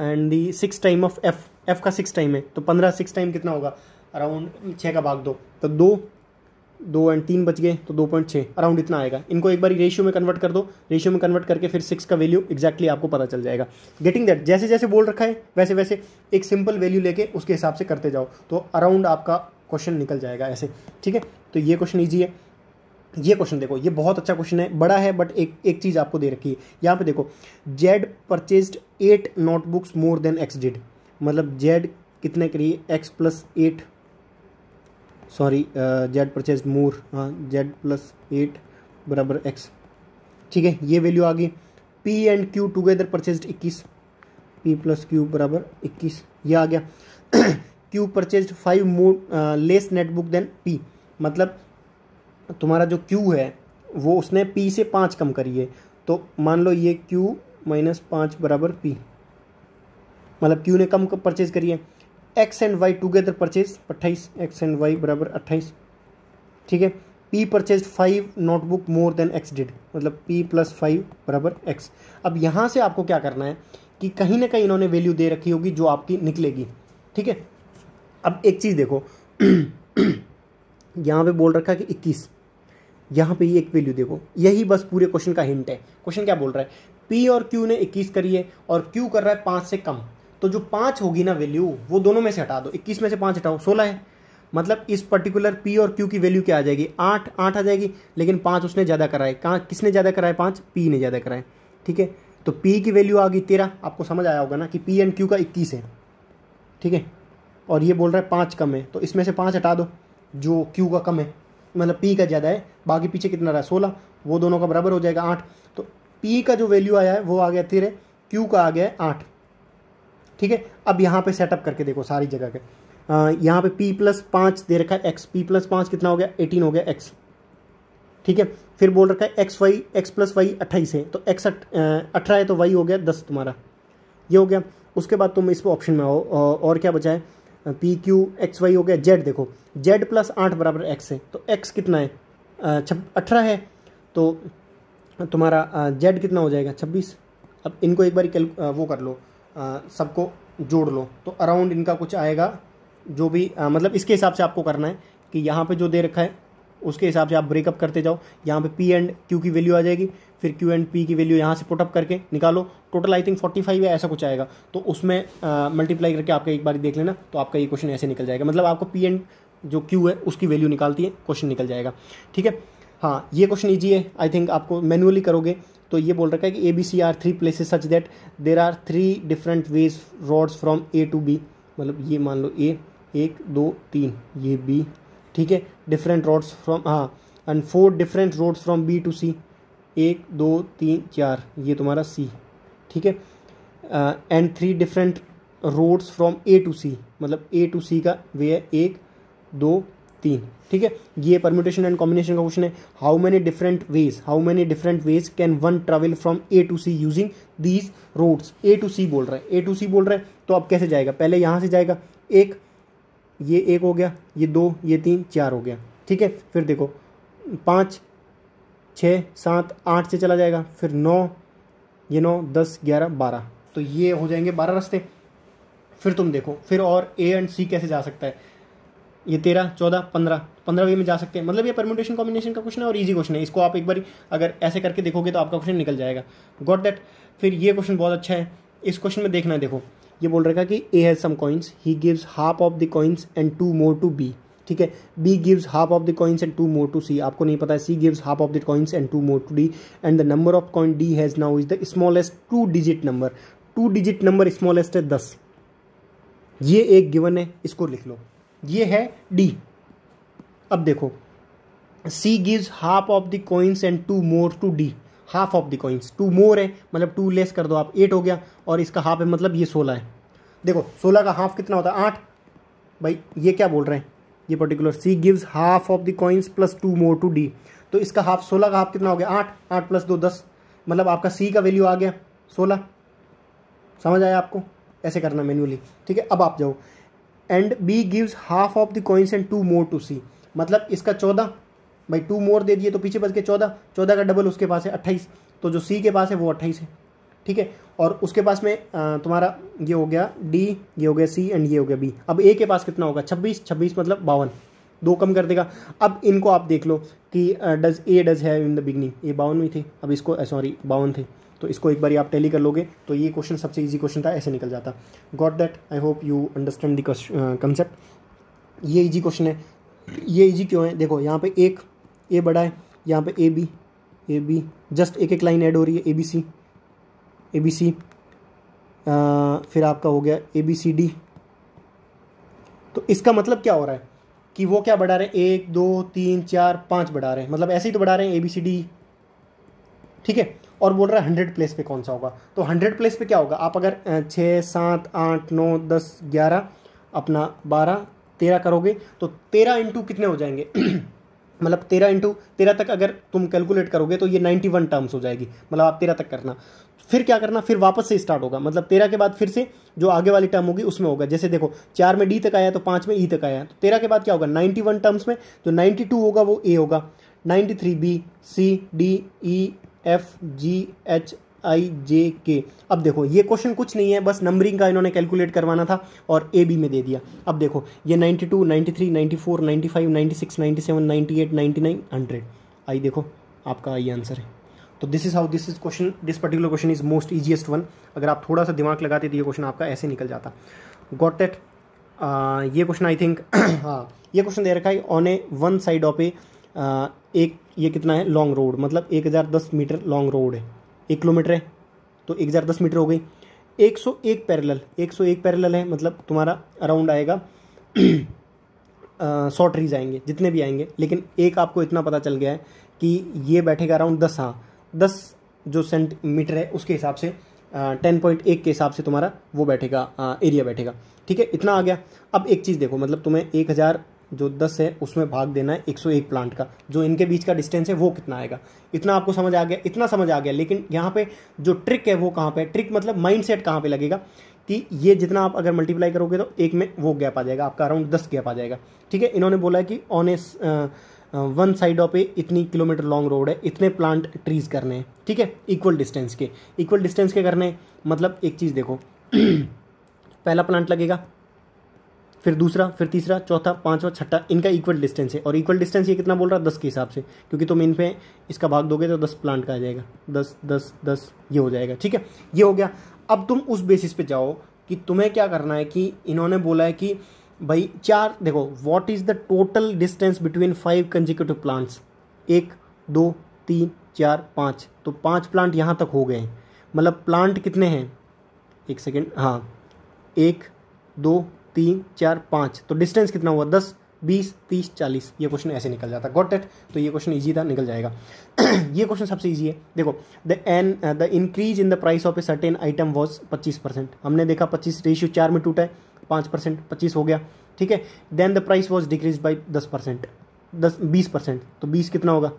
S1: and the six time of F F का सिक्स टाइम है तो पंद्रह सिक्स टाइम कितना होगा अराउंड छः का भाग दो तो दो दो एंड तीन बच गए तो दो पॉइंट छः अराउंड इतना आएगा इनको एक बार रेशियो में कन्वर्ट कर दो रेशियो में कन्वर्ट करके फिर सिक्स का वैल्यू एक्जैक्टली आपको पता चल जाएगा गेटिंग दैट जैसे जैसे बोल रखा है वैसे वैसे एक सिंपल वैल्यू लेके उसके हिसाब से करते जाओ तो अराउंड आपका क्वेश्चन निकल जाएगा ऐसे ठीक है तो ये क्वेश्चन ईजी है ये क्वेश्चन देखो ये बहुत अच्छा क्वेश्चन है बड़ा है बट एक एक चीज़ आपको दे रखी है यहाँ पे देखो Z purchase eight notebooks more than X did मतलब जेड कितने करिए X plus eight sorry Z purchase more हाँ जेड प्लस एट बराबर एक्स ठीक है ये वैल्यू आ गई P and Q together purchase इक्कीस पी प्लस क्यू बराबर इक्कीस ये आ गया Q purchase five more less notebook than P मतलब तुम्हारा जो क्यू है वो उसने पी से पाँच कम करिए तो मान लो ये क्यू माइनस पाँच बराबर पी मतलब क्यू ने कम परचेज करी है X and Y together purchase अट्ठाईस एक्स एंड वाई बराबर अट्ठाईस ठीक है P purchase five notebook more than X did मतलब पी प्लस फाइव बराबर एक्स अब यहाँ से आपको क्या करना है कि कहीं ना कहीं इन्होंने वैल्यू दे रखी होगी जो आपकी निकलेगी ठीक है अब एक चीज़ देखो यहाँ पे बोल रखा है कि इक्कीस यहाँ पे ही एक वैल्यू देखो यही बस पूरे क्वेश्चन का हिंट है क्वेश्चन क्या बोल रहा है पी और क्यू ने इक्कीस करी है और क्यू कर रहा है पाँच से कम तो जो पाँच होगी ना वैल्यू वो दोनों में से हटा दो इक्कीस में से पाँच हटाओ सोलह है मतलब इस पर्टिकुलर पी और क्यू की वैल्यू क्या आ जाएगी आठ आठ आ जाएगी लेकिन पाँच उसने ज़्यादा कराए कहाँ किसने ज़्यादा कराए पाँच पी ने ज़्यादा कराए ठीक है तो पी की वैल्यू आ गई तेरह आपको समझ आया होगा ना कि पी एंड क्यू का इक्कीस है ठीक है और ये बोल रहा है पाँच कम है तो इसमें से पाँच हटा दो जो क्यू का कम है मतलब पी का ज़्यादा है बाकी पीछे कितना रहा है सोलह वो दोनों का बराबर हो जाएगा आठ तो पी का जो वैल्यू आया है वो आ गया तेरह क्यू का आ गया है आठ ठीक है अब यहाँ पे सेटअप करके देखो सारी जगह के यहाँ पे पी प्लस पाँच दे रखा है एक्स पी प्लस पाँच कितना हो गया एटीन हो गया एक्स ठीक है फिर बोल रखा है X Y X plus Y अट्ठाईस है तो एक्स अठारह है तो वाई हो गया दस तुम्हारा ये हो गया उसके बाद तुम इस ऑप्शन में आओ और क्या बचा है पी क्यू एक्स वाई हो गया जेड देखो जेड प्लस आठ बराबर एक्स है तो एक्स कितना है अठारह है तो तुम्हारा जेड कितना हो जाएगा छब्बीस अब इनको एक बार वो कर लो सबको जोड़ लो तो अराउंड इनका कुछ आएगा जो भी आ, मतलब इसके हिसाब से आपको करना है कि यहाँ पे जो दे रखा है उसके हिसाब से आप ब्रेकअप करते जाओ यहाँ पे पी एंड क्यू की वैल्यू आ जाएगी फिर क्यू एंड पी की वैल्यू यहाँ से पुटअप करके निकालो total I think forty five या ऐसा कुछ आएगा तो उसमें मल्टीप्लाई करके आपका एक बार देख लेना तो आपका ये क्वेश्चन ऐसे निकल जाएगा मतलब आपको पी एंड जो क्यू है उसकी वैल्यू निकालती है क्वेश्चन निकल जाएगा ठीक है हाँ ये क्वेश्चन ईजी है आई थिंक आपको मैनुअली करोगे तो ये बोल रखा है कि A B C are three places such that there are three different ways roads from A to B मतलब ये मान लो ए एक दो तीन ये बी ठीक है डिफरेंट रोड्स फ्रॉम हाँ and four different roads from B to C एक दो तीन चार ये तुम्हारा सी ठीक है and three different roads from A to C मतलब ए टू सी का वे है एक दो तीन ठीक है ये परम्यूटेशन एंड कॉम्बिनेशन का क्वेश्चन है how many different ways how many different ways can one travel from A to C using these roads A to C बोल रहा है ए टू सी बोल रहा है तो अब कैसे जाएगा पहले यहाँ से जाएगा एक ये एक हो गया ये दो ये तीन चार हो गया ठीक है फिर देखो पाँच छ सात आठ से चला जाएगा फिर नौ ये नौ दस ग्यारह बारह तो ये हो जाएंगे बारह रास्ते फिर तुम देखो फिर और ए एंड सी कैसे जा सकता है ये तेरह चौदह पंद्रह पंद्रह भी में जा सकते हैं मतलब ये परम्यूटेशन कॉम्बिनेशन का क्वेश्चन है और इजी क्वेश्चन है इसको आप एक बार अगर ऐसे करके देखोगे तो आपका क्वेश्चन निकल जाएगा गॉट दैट फिर ये क्वेश्चन बहुत अच्छा है इस क्वेश्चन में देखना है देखो ये बोल रखा कि A has some coins he gives half of the coins and two more to B ठीक है B gives half of the coins and two more to C आपको नहीं पता है C gives half of the coins and two more to D and the number of coin D has now is the smallest two digit number two digit number smallest है दस ये एक given है इसको लिख लो ये है डी अब देखो C gives half of the coins and two more to D half of the coins two more है मतलब टू लेस कर दो आप एट हो गया और इसका हाफ है मतलब ये सोलह है देखो सोलह का हाफ कितना होता है आठ भाई ये क्या बोल रहे हैं ये particular C gives half of the coins plus two more to D तो इसका हाफ सोलह का हाफ कितना हो गया आठ आठ प्लस दो दस मतलब आपका सी का वैल्यू आ गया सोलह समझ आया आपको ऐसे करना मैन्युअली ठीक है अब आप जाओ and B gives half of the coins and two more to C मतलब इसका चौदह भाई टू मोर दे दिए तो पीछे बच के चौदह चौदह का डबल उसके पास है अट्ठाईस तो जो सी के पास है वो अट्ठाईस है ठीक है और उसके पास में तुम्हारा ये हो गया डी ये हो गया सी एंड ये हो गया बी अब ए के पास कितना होगा छब्बीस छब्बीस मतलब बावन दो कम कर देगा अब इनको आप देख लो कि डज ए डज है इन द बिगनिंग ये बावन में थे अब इसको सॉरी बावन थे तो इसको एक बार आप टैली कर लोगे तो ये क्वेश्चन सबसे ईजी क्वेश्चन था ऐसे निकल जाता got that I hope you understand the concept ये ईजी क्वेश्चन है ये ईजी क्यों है देखो यहाँ पे एक ए बड़ा है यहाँ पे A B A B just एक एक लाइन ऐड हो रही है A B C A B सी फिर आपका हो गया ए बी सी डी तो इसका मतलब क्या हो रहा है कि वो क्या बढ़ा रहे हैं एक दो तीन चार पाँच बढ़ा रहे हैं मतलब ऐसे ही तो बढ़ा रहे हैं ए बी सी डी ठीक है और बोल रहा है हंड्रेड प्लेस पे कौन सा होगा तो हंड्रेड प्लेस पे क्या होगा आप अगर छः सात आठ नौ दस ग्यारह अपना बारह तेरह करोगे तो तेरह इंटू कितने हो जाएंगे मतलब तेरह इंटू तेरह तक अगर तुम कैलकुलेट करोगे तो ये नाइन्टी वन टर्म्स हो जाएगी मतलब आप तेरह तक करना फिर क्या करना फिर वापस से स्टार्ट होगा मतलब तेरह के बाद फिर से जो आगे वाली टर्म होगी उसमें होगा जैसे देखो चार में डी तक आया तो पाँच में ई e तक आया तो तेरह के बाद क्या होगा नाइन्टी वन टर्म्स में जो नाइन्टी टू होगा वो ए होगा ninety three B C D E F G H I J K अब देखो ये क्वेश्चन कुछ नहीं है बस नंबरिंग का इन्होंने कैलकुलेट करवाना था और ए बी में दे दिया अब देखो ये ninety ninety ninety ninety two three four five ninety six ninety seven ninety eight ninety nine hundred I देखो आपका ये आंसर है तो this is how this is question this particular question is most easiest one अगर आप थोड़ा सा दिमाग लगाते तो ये क्वेश्चन आपका ऐसे निकल जाता गॉट दैट ये क्वेश्चन आई थिंक हाँ ये क्वेश्चन दे रखा है on a one side of a एक ये कितना है लॉन्ग रोड मतलब एक हज़ार दस मीटर लॉन्ग रोड है एक किलोमीटर है तो एक हज़ार दस मीटर हो गई एक सौ एक पैरल एक सौ एक पैरल है मतलब तुम्हारा अराउंड आएगा सौ ट्रीज आएंगे जितने भी आएंगे लेकिन एक आपको इतना पता चल गया है कि ये बैठेगा अराउंड दस हाँ दस जो सेंटीमीटर है उसके हिसाब से टेन पॉइंट एक के हिसाब से तुम्हारा वो बैठेगा आ, एरिया बैठेगा ठीक है इतना आ गया अब एक चीज़ देखो मतलब तुम्हें एक हज़ार जो दस है उसमें भाग देना है 101 प्लांट का जो इनके बीच का डिस्टेंस है वो कितना आएगा इतना आपको समझ आ गया इतना समझ आ गया लेकिन यहाँ पे जो ट्रिक है वो कहाँ पे ट्रिक मतलब माइंड सेट कहाँ पर लगेगा कि ये जितना आप अगर मल्टीप्लाई करोगे तो एक में वो गैप आ जाएगा आपका अराउंड दस गैप आ जाएगा ठीक है इन्होंने बोला है कि on a one side of a इतनी किलोमीटर लॉन्ग रोड है इतने प्लांट ट्रीज करने हैं ठीक है इक्वल डिस्टेंस के इक्वल डिस्टेंस के करने मतलब एक चीज़ देखो पहला प्लांट लगेगा फिर दूसरा फिर तीसरा चौथा पांचवा छठा इनका इक्वल डिस्टेंस है और इक्वल डिस्टेंस ये कितना बोल रहा है दस के हिसाब से क्योंकि तुम इन पे इसका भाग दोगे तो दस प्लांट का आ जाएगा दस दस दस ये हो जाएगा ठीक है ये हो गया अब तुम उस बेसिस पे जाओ कि तुम्हें क्या करना है कि इन्होंने बोला है कि भाई चार देखो what is the total distance between five consecutive plants एक दो तीन चार पाँच तो पाँच प्लांट यहाँ तक हो गए मतलब प्लांट कितने हैं एक सेकेंड हाँ एक दो तीन चार पाँच तो डिस्टेंस कितना हुआ दस बीस तीस चालीस ये क्वेश्चन ऐसे निकल जाता गॉट एट तो ये क्वेश्चन ईजी था निकल जाएगा ये क्वेश्चन सबसे ईजी है देखो the an the increase in the price of a certain item was पच्चीस परसेंट हमने देखा पच्चीस रेशियो चार में टूटा है पाँच परसेंट पच्चीस हो गया ठीक है then the price was decrease by दस परसेंट दस बीस परसेंट तो बीस कितना होगा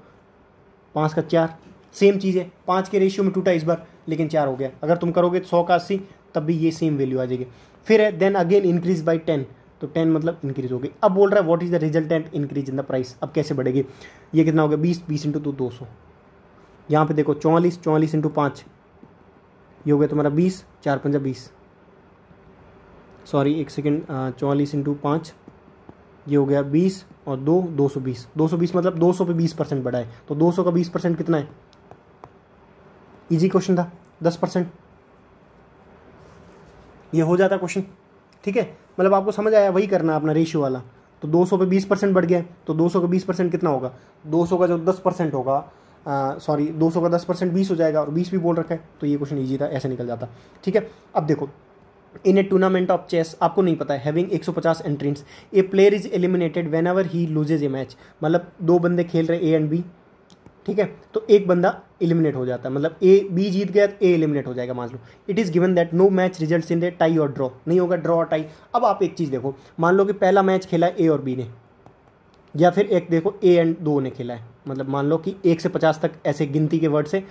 S1: पाँच का चार सेम चीज़ है पाँच के रेशियो में टूटा इस बार लेकिन चार हो गया अगर तुम करोगे तो सौ का अस्सी तब भी ये सेम वैल्यू आ जाएगी फिर then again increase by ten तो टेन मतलब इंक्रीज हो गई अब बोल रहा है what is the resultant increase in the price अब कैसे बढ़ेगी ये कितना हो गया बीस बीस इंटू तो दो सौ यहाँ पर देखो चौवालीस चौवालीस इंटू पाँच ये हो गया तुम्हारा बीस चार पंजा बीस सॉरी एक सेकेंड चौवालीस इंटू पाँच ये हो गया बीस और दो दो सौ बीस दो सौ बीस मतलब दो सौ पे बीस परसेंट बढ़ा है तो दो सौ का बीस परसेंट कितना है इजी क्वेश्चन था दस परसेंट ये हो जाता क्वेश्चन ठीक है मतलब आपको समझ आया वही करना अपना रेशियो वाला तो 200 पे 20 परसेंट बढ़ गया तो 200 का 20 परसेंट कितना होगा 200 का जो 10 परसेंट होगा सॉरी 200 का 10 परसेंट बीस हो जाएगा और 20 भी बोल रखा है तो ये क्वेश्चन ईजी था ऐसे निकल जाता ठीक है अब देखो in a tournament of chess आपको नहीं पता है having 150 entrance a player is eliminated whenever he loses a match मतलब दो बंदे खेल रहे ए एंड बी ठीक है तो एक बंदा इलिमिनेट हो जाता है मतलब ए बी जीत गया तो ए इलिमिनेट हो जाएगा मान लो it is given that no match result in the tie और ड्रॉ नहीं होगा ड्रॉ और टाई अब आप एक चीज़ देखो मान लो कि पहला मैच खेला ए और बी ने या फिर एक देखो ए एंड दो ने खेला है मतलब मान लो कि एक से पचास तक ऐसे गिनती के वर्ड से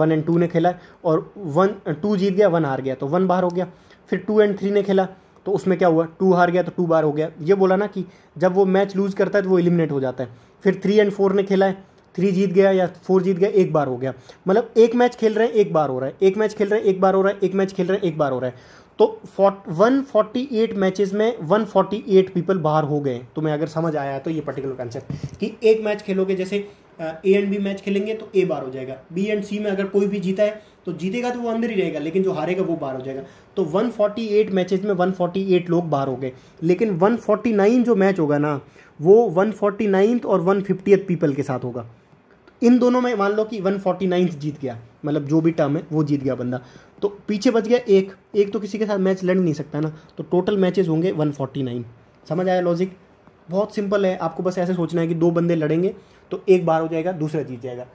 S1: वन एंड टू ने खेला है और वन टू जीत गया वन हार गया तो वन बाहर हो गया फिर टू एंड थ्री ने खेला तो उसमें क्या हुआ टू हार गया तो टू बार हो गया ये बोला ना कि जब वो मैच लूज़ करता है तो वो इलिमिनेट हो जाता है फिर थ्री एंड फोर ने खेला है थ्री जीत गया या फोर जीत गया एक बार हो गया मतलब एक मैच खेल रहे हैं एक बार हो रहा है एक मैच खेल रहे हैं एक बार हो रहा है एक मैच खेल रहे हैं एक बार हो रहा है तो वन फोर्टी एट मैचेज में वन फोर्टी एट पीपल बाहर हो गए तुम्हें अगर समझ आया तो ये पर्टिकुलर कंसेप्ट कि एक मैच खेलोगे जैसे ए एंड बी मैच खेलेंगे तो ए बार हो जाएगा बी एंड सी में अगर कोई भी जीता है तो जीतेगा तो वो अंदर ही रहेगा लेकिन जो हारेगा वो बाहर हो जाएगा तो 148 मैचेस में 148 लोग बाहर हो गए लेकिन 149 जो मैच होगा ना वो नाइन्थ और 150 पीपल के साथ होगा इन दोनों में मान लो कि वन फोर्टी जीत गया मतलब जो भी टर्म है वो जीत गया बंदा तो पीछे बच गया एक एक तो किसी के साथ मैच लड़ नहीं सकता ना तो टोटल मैचेस होंगे 149 समझ आया लॉजिक बहुत सिंपल है आपको बस ऐसे सोचना है कि दो बंदे लड़ेंगे तो एक बार हो जाएगा दूसरा जीत जाएगा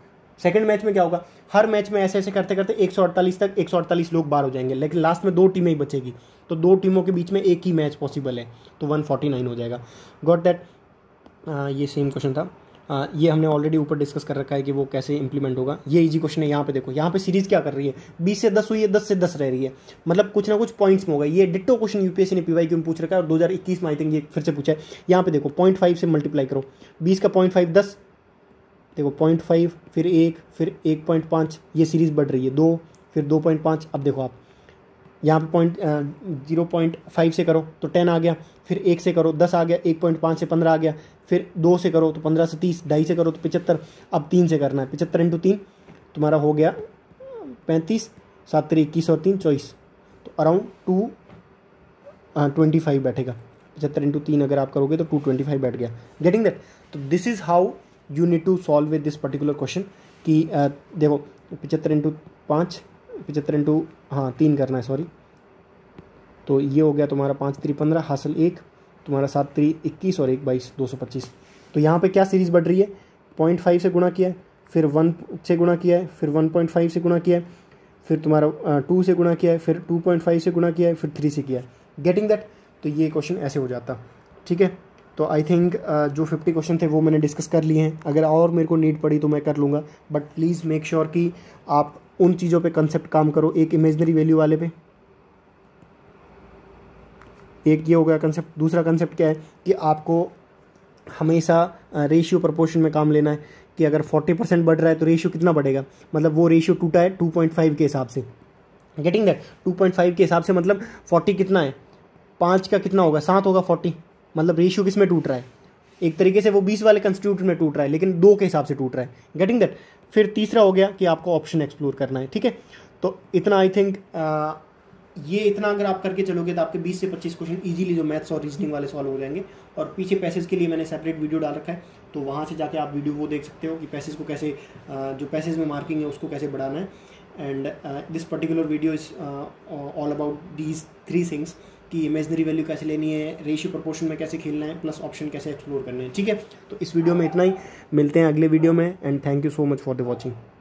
S1: सेकंड मैच में क्या होगा हर मैच में ऐसे ऐसे करते करते एक तक एक लोग बार हो जाएंगे लेकिन लास्ट में दो टीमें ही बचेगी तो दो टीमों के बीच में एक ही मैच पॉसिबल है तो वन हो जाएगा गॉट दैट ये सेम क्वेश्चन था ये हमने ऑलरेडी ऊपर डिस्कस कर रखा है कि वो कैसे इंप्लीमेंट होगा ये इजी क्वेश्चन है यहाँ पे देखो यहाँ पे सीरीज क्या कर रही है बीस से दस हुई है दस से दस रह रही है मतलब कुछ ना कुछ पॉइंट्स में होगा ये डिटो क्वेश्चन यूपीएससी ने पीवाई क्यों पूछ रखा है और दो हज़ार इक्कीस में आई थिंक ये फिर से पूछा है यहाँ पे देखो पॉइंट फाइव से मल्टीप्लाई करो बीस का पॉइंट फाइव दस देखो पॉइंट फाइव फिर एक फिर एक पॉइंट पाँच ये सीरीज़ बढ़ रही है दो फिर दो पॉइंट पाँच अब देखो आप यहाँ पे पॉइंट जीरो पॉइंट फाइव से करो तो टेन आ गया फिर एक से करो दस आ गया एक पॉइंट पाँच से पंद्रह आ गया फिर दो से करो तो पंद्रह से तीस ढाई से करो तो पचहत्तर अब तीन से करना है पचहत्तर इंटू तीन तुम्हारा हो गया पैंतीस सात तरी इक्कीस और तीन चौबीस तो अराउंड टू ट्वेंटी फाइव बैठेगा पचहत्तर इंटू तीन अगर आप करोगे तो टू ट्वेंटी फाइव बैठ गया गेटिंग दैट तो this is how you need to solve with this particular question कि देखो पचहत्तर इंटू पाँच पचहत्तर इंटू हाँ तीन करना है सॉरी तो ये हो गया तुम्हारा पाँच त्री पंद्रह हासिल एक तुम्हारा सात त्री इक्कीस और एक बाईस दो सौ पच्चीस तो यहाँ पे क्या सीरीज़ बढ़ रही है पॉइंट फाइव से गुणा किया है फिर वन से गुणा किया है फिर वन पॉइंट फाइव से गुणा किया है फिर तुम्हारा टू से गुणा किया है फिर टू पॉइंट फाइव से गुणा किया है फिर थ्री से किया है गेटिंग दैट तो ये क्वेश्चन ऐसे हो जाता ठीक है तो आई थिंक uh, जो फिफ्टी क्वेश्चन थे वो मैंने डिस्कस कर लिए हैं अगर और मेरे को नीड पड़ी तो मैं कर लूँगा बट प्लीज़ मेक श्योर कि आप उन चीज़ों पे कंसेप्ट काम करो एक इमेजनरी वैल्यू वाले पे एक ये हो गया कंसेप्ट दूसरा कंसेप्ट क्या है कि आपको हमेशा रेशियो प्रपोर्शन में काम लेना है कि अगर 40 परसेंट बढ़ रहा है तो रेशियो कितना बढ़ेगा मतलब वो रेशियो टूटा है 2.5 के हिसाब से गेटिंग दैट 2.5 के हिसाब से मतलब 40 कितना है पाँच का कितना होगा सात होगा 40 मतलब रेशियो किस में टूट रहा है एक तरीके से वो बीस वाले कंस्टिट्यूट में टूट रहा है लेकिन दो के हिसाब से टूट रहा है गेटिंग दैट फिर तीसरा हो गया कि आपको ऑप्शन एक्सप्लोर करना है ठीक है तो इतना आई थिंक ये इतना अगर आप करके चलोगे तो आपके 20 से 25 क्वेश्चन इजीली जो मैथ्स और रीजनिंग वाले सॉल्व हो जाएंगे और पीछे पैसेज के लिए मैंने सेपरेट वीडियो डाल रखा है तो वहाँ से जाके आप वीडियो वो देख सकते हो कि पैसेज को कैसे जो पैसेज में मार्किंग है उसको कैसे बढ़ाना है and this particular video is all about these three things कि इमेजनरी वैल्यू कैसे लेनी है रेशियो प्रोपोर्शन में कैसे खेलना है प्लस ऑप्शन कैसे एक्सप्लोर करने हैं ठीक है तो इस वीडियो में इतना ही मिलते हैं अगले वीडियो में and thank you so much for the watching